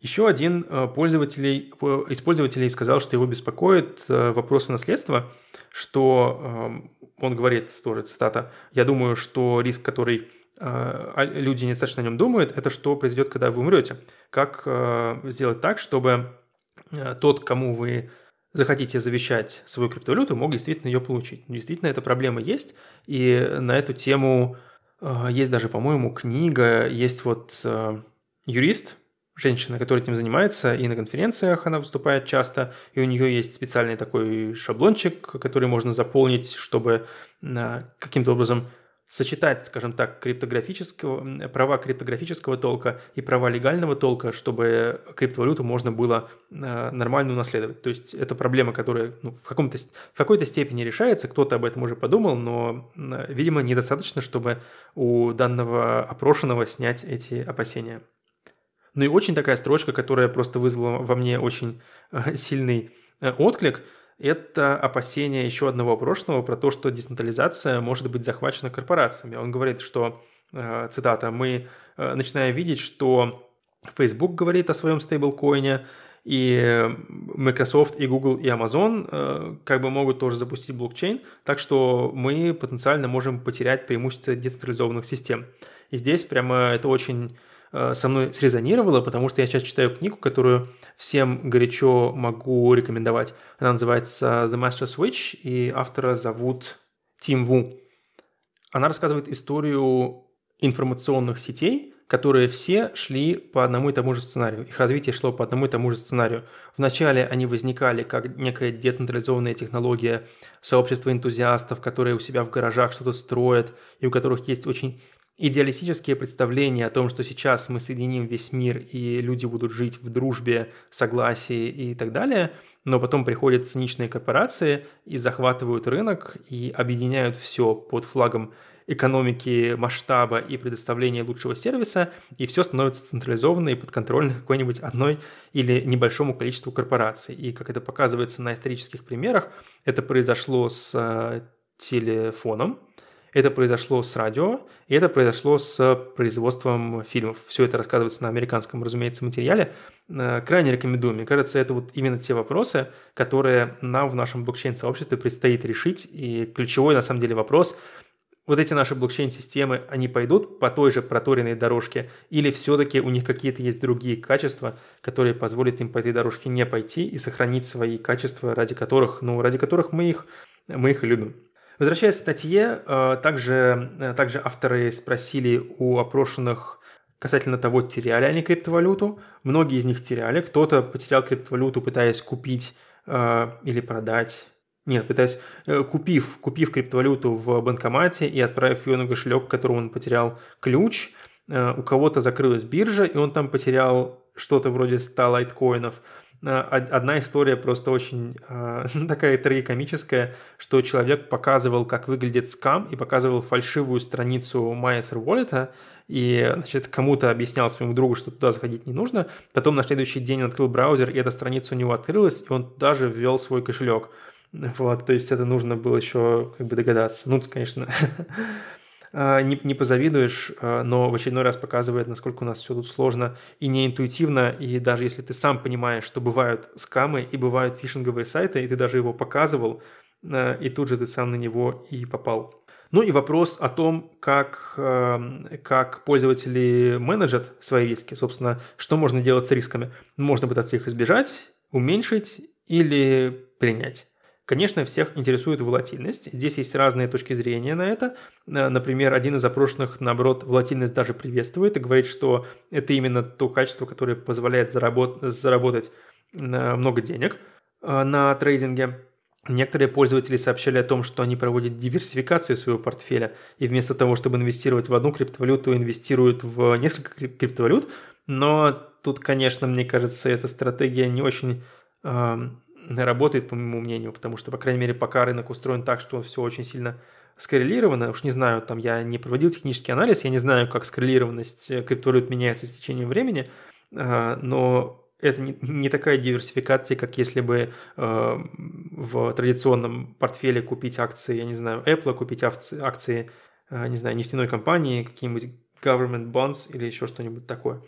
Еще один пользователь, э, из пользователей сказал, что его беспокоит э, вопрос наследства, что эм, он говорит, тоже цитата, «Я думаю, что риск, который э, а, люди недостаточно о нем думают, это что произойдет, когда вы умрете. Как сделать так, чтобы тот, кому вы захотите завещать свою криптовалюту, мог действительно ее получить. Действительно, эта проблема есть, и на эту тему есть даже, по-моему, книга, есть вот юрист, женщина, которая этим занимается, и на конференциях она выступает часто, и у нее есть специальный такой шаблончик, который можно заполнить, чтобы а, каким-то образом сочетать, скажем так, криптографического, права криптографического толка и права легального толка, чтобы криптовалюту можно было а, нормально унаследовать. То есть это проблема, которая ну, в, каком-то, в какой-то степени решается, кто-то об этом уже подумал, но, видимо, недостаточно, чтобы у данного опрошенного снять эти опасения. Ну и очень такая строчка, которая просто вызвала во мне очень э, сильный э, отклик, это опасение еще одного прошлого про то, что децентрализация может быть захвачена корпорациями. Он говорит, что, э, цитата, «мы начинаем видеть, что Facebook говорит о своем стейблкоине, и Microsoft, и Google, и Amazon как бы могут тоже запустить блокчейн, так что мы потенциально можем потерять преимущество децентрализованных систем. И здесь прямо это очень Э, со мной срезонировало, потому что я сейчас читаю книгу, которую всем горячо могу рекомендовать. Она называется The Master Switch, и автора зовут Тим Ву. Она рассказывает историю информационных сетей, которые все шли по одному и тому же сценарию. Их развитие шло по одному и тому же сценарию. Вначале они возникали как некая децентрализованная технология, сообщество энтузиастов, которые у себя в гаражах что-то строят, и у которых есть очень идеалистические представления о том, что сейчас мы соединим весь мир и люди будут жить в дружбе, согласии и так далее, но потом приходят циничные корпорации и захватывают рынок и объединяют все под флагом экономики, масштаба и предоставления лучшего сервиса, и все становится централизованно и подконтрольно какой-нибудь одной или небольшому количеству корпораций. И как это показывается на исторических примерах, это произошло с э, телефоном, это произошло с радио, и это произошло с производством фильмов. Все это рассказывается на американском, разумеется, материале. Э, крайне рекомендую. Мне кажется, это вот именно те вопросы, которые нам в нашем блокчейн-сообществе предстоит решить. И ключевой, на самом деле, вопрос вот эти наши блокчейн-системы, они пойдут по той же проторенной дорожке, или все-таки у них какие-то есть другие качества, которые позволят им по этой дорожке не пойти и сохранить свои качества, ради которых, ну, ради которых мы их, мы их любим. Возвращаясь к статье, э, также, э, также авторы спросили у опрошенных касательно того, теряли они криптовалюту. Многие из них теряли. Кто-то потерял криптовалюту, пытаясь купить э, или продать. Нет, пытаясь, купив, купив криптовалюту в банкомате и отправив ее на кошелек, которому он потерял ключ, у кого-то закрылась биржа, и он там потерял что-то вроде 100 лайткоинов, Э, одна история просто очень э, [laughs] ну, такая трагикомическая, что человек показывал, как выглядит скам, и показывал фальшивую страницу MyEtherWallet, и значит, кому-то объяснял своему другу, что туда заходить не нужно. Потом на следующий день он открыл браузер, и эта страница у него открылась, и он даже ввел свой кошелек. Вот, то есть это нужно было еще как бы догадаться. Ну, конечно, [laughs] Э, не, не позавидуешь, э, но в очередной раз показывает, насколько у нас все тут сложно и неинтуитивно, и даже если ты сам понимаешь, что бывают скамы и бывают фишинговые сайты, и ты даже его показывал, э, и тут же ты сам на него и попал. Ну и вопрос о том, как, эм, как пользователи менеджат свои риски. Собственно, что можно делать с рисками? Можно пытаться их избежать, уменьшить или принять. Конечно, всех интересует волатильность. Здесь есть разные точки зрения на это. Э, например, один из запрошенных, наоборот, волатильность даже приветствует и говорит, что это именно то качество, которое позволяет заработ- заработать э, много денег э, на трейдинге. Некоторые пользователи сообщали о том, что они проводят диверсификацию своего портфеля и вместо того, чтобы инвестировать в одну криптовалюту, инвестируют в несколько криптовалют. Но тут, конечно, мне кажется, эта стратегия не очень эм, работает, по моему мнению, потому что, по крайней мере, пока рынок устроен так, что все очень сильно скоррелировано. Уж не знаю, там я не проводил технический анализ, я не знаю, как скоррелированность э, криптовалют меняется с течением времени, э, но это не такая диверсификация, как если бы э, в традиционном портфеле купить акции, я не знаю, Apple, купить акции, не знаю, нефтяной компании, какие-нибудь government bonds или еще что-нибудь такое.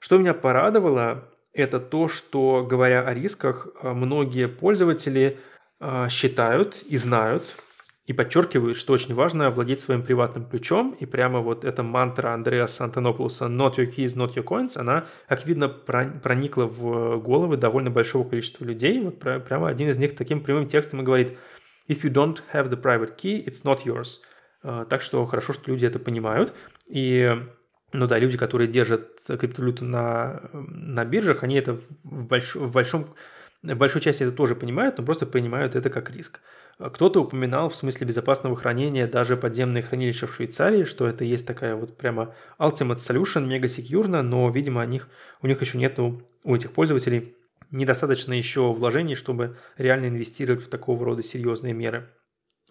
Что меня порадовало, это то, что, говоря о рисках, э, многие пользователи э, считают и знают, и подчеркивают, что очень важно владеть своим приватным ключом, и прямо вот эта мантра Андреаса Антонопулоса «Not your keys, not your coins», она, как видно, проникла в головы довольно большого количества людей. Вот прямо один из них таким прямым текстом и говорит «If you don't have the private key, it's not yours». Э, так что хорошо, что люди это понимают. И ну да, люди, которые держат криптовалюту на, эм, на биржах, они это в, больш, в большом в большой части это тоже понимают, но просто понимают это как риск. А кто-то упоминал в смысле безопасного хранения даже подземные хранилища в Швейцарии, что это есть такая вот прямо ultimate solution, мега секьюрно, но, видимо, у них, у них еще нет, ну, у этих пользователей недостаточно еще вложений, чтобы реально инвестировать в такого рода серьезные меры.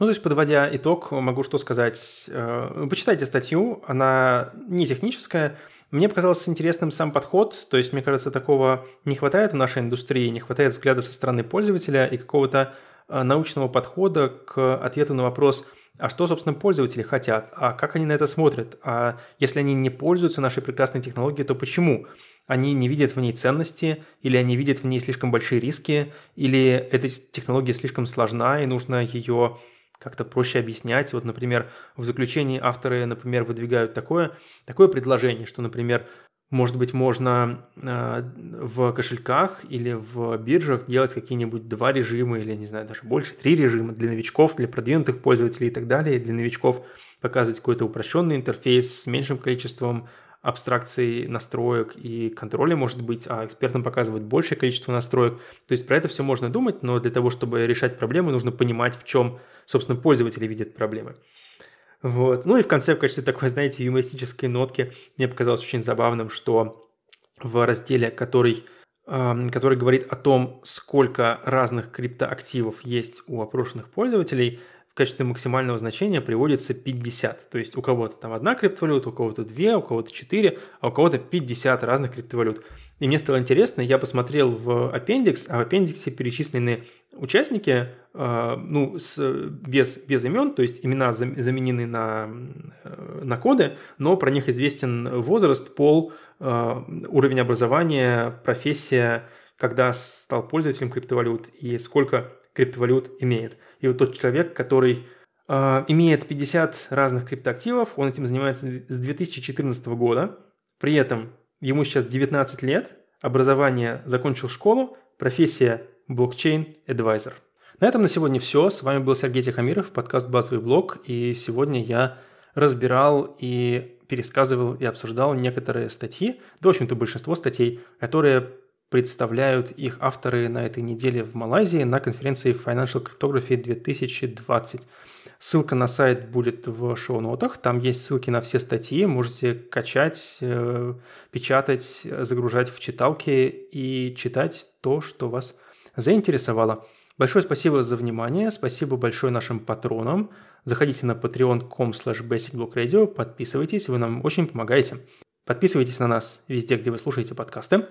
Ну, то есть, подводя итог, могу что сказать. Э, ну, почитайте статью, она не техническая. Мне показался интересным сам подход, то есть, мне кажется, такого не хватает в нашей индустрии, не хватает взгляда со стороны пользователя и какого-то э, научного подхода к ответу на вопрос, а что, собственно, пользователи хотят, а как они на это смотрят, а если они не пользуются нашей прекрасной технологией, то почему? Они не видят в ней ценности, или они видят в ней слишком большие риски, или эта технология слишком сложна и нужно ее как-то проще объяснять. Вот, например, в заключении авторы, например, выдвигают такое, такое предложение, что, например, может быть, можно э, в кошельках или в биржах делать какие-нибудь два режима или, не знаю, даже больше, три режима для новичков, для продвинутых пользователей и так далее. Для новичков показывать какой-то упрощенный интерфейс с меньшим количеством абстракцией настроек и контроля, может быть, а экспертам показывают большее количество настроек. То есть про это все можно думать, но для того, чтобы решать проблемы, нужно понимать, в чем, собственно, пользователи видят проблемы. Вот. Ну и в конце, в качестве такой, знаете, юмористической нотки, мне показалось очень забавным, что в разделе, который, э, который говорит о том, сколько разных криптоактивов есть у опрошенных пользователей – в качестве максимального значения приводится 50. То есть у кого-то там одна криптовалюта, у кого-то две, а у кого-то четыре, а у кого-то 50 разных криптовалют. И мне стало интересно, я посмотрел в аппендикс, а в аппендиксе перечислены участники, а, ну, с, без, без имен, то есть имена заменены на, э, на коды, но про них известен возраст, пол, э, уровень образования, профессия, когда стал пользователем криптовалют и сколько криптовалют имеет – и вот тот человек, который э, имеет 50 разных криптоактивов, он этим занимается с 2014 года. При этом ему сейчас 19 лет, образование закончил школу, профессия блокчейн адвайзер На этом на сегодня все. С вами был Сергей Тихомиров, подкаст «Базовый блок». И сегодня я разбирал и пересказывал и обсуждал некоторые статьи, да, в общем-то, большинство статей, которые представляют их авторы на этой неделе в Малайзии на конференции Financial Cryptography 2020. Ссылка на сайт будет в шоу-нотах. Там есть ссылки на все статьи. Можете качать, э, печатать, загружать в читалки и читать то, что вас заинтересовало. Большое спасибо за внимание. Спасибо большое нашим патронам. Заходите на patreon.com slash подписывайтесь, вы нам очень помогаете. Подписывайтесь на нас везде, где вы слушаете подкасты.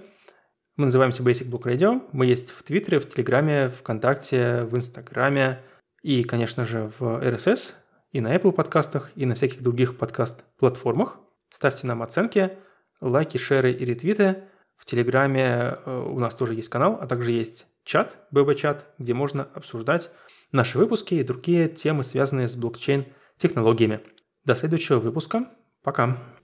Мы называемся Basic Book Radio. Мы есть в Твиттере, в Телеграме, ВКонтакте, в Инстаграме и, конечно же, в RSS, и на Apple подкастах, и на всяких других подкаст-платформах. Ставьте нам оценки, лайки, шеры и ретвиты. В Телеграме э, у нас тоже есть канал, а также есть чат, ББ-чат, где можно обсуждать наши выпуски и другие темы, связанные с блокчейн-технологиями. До следующего выпуска. Пока.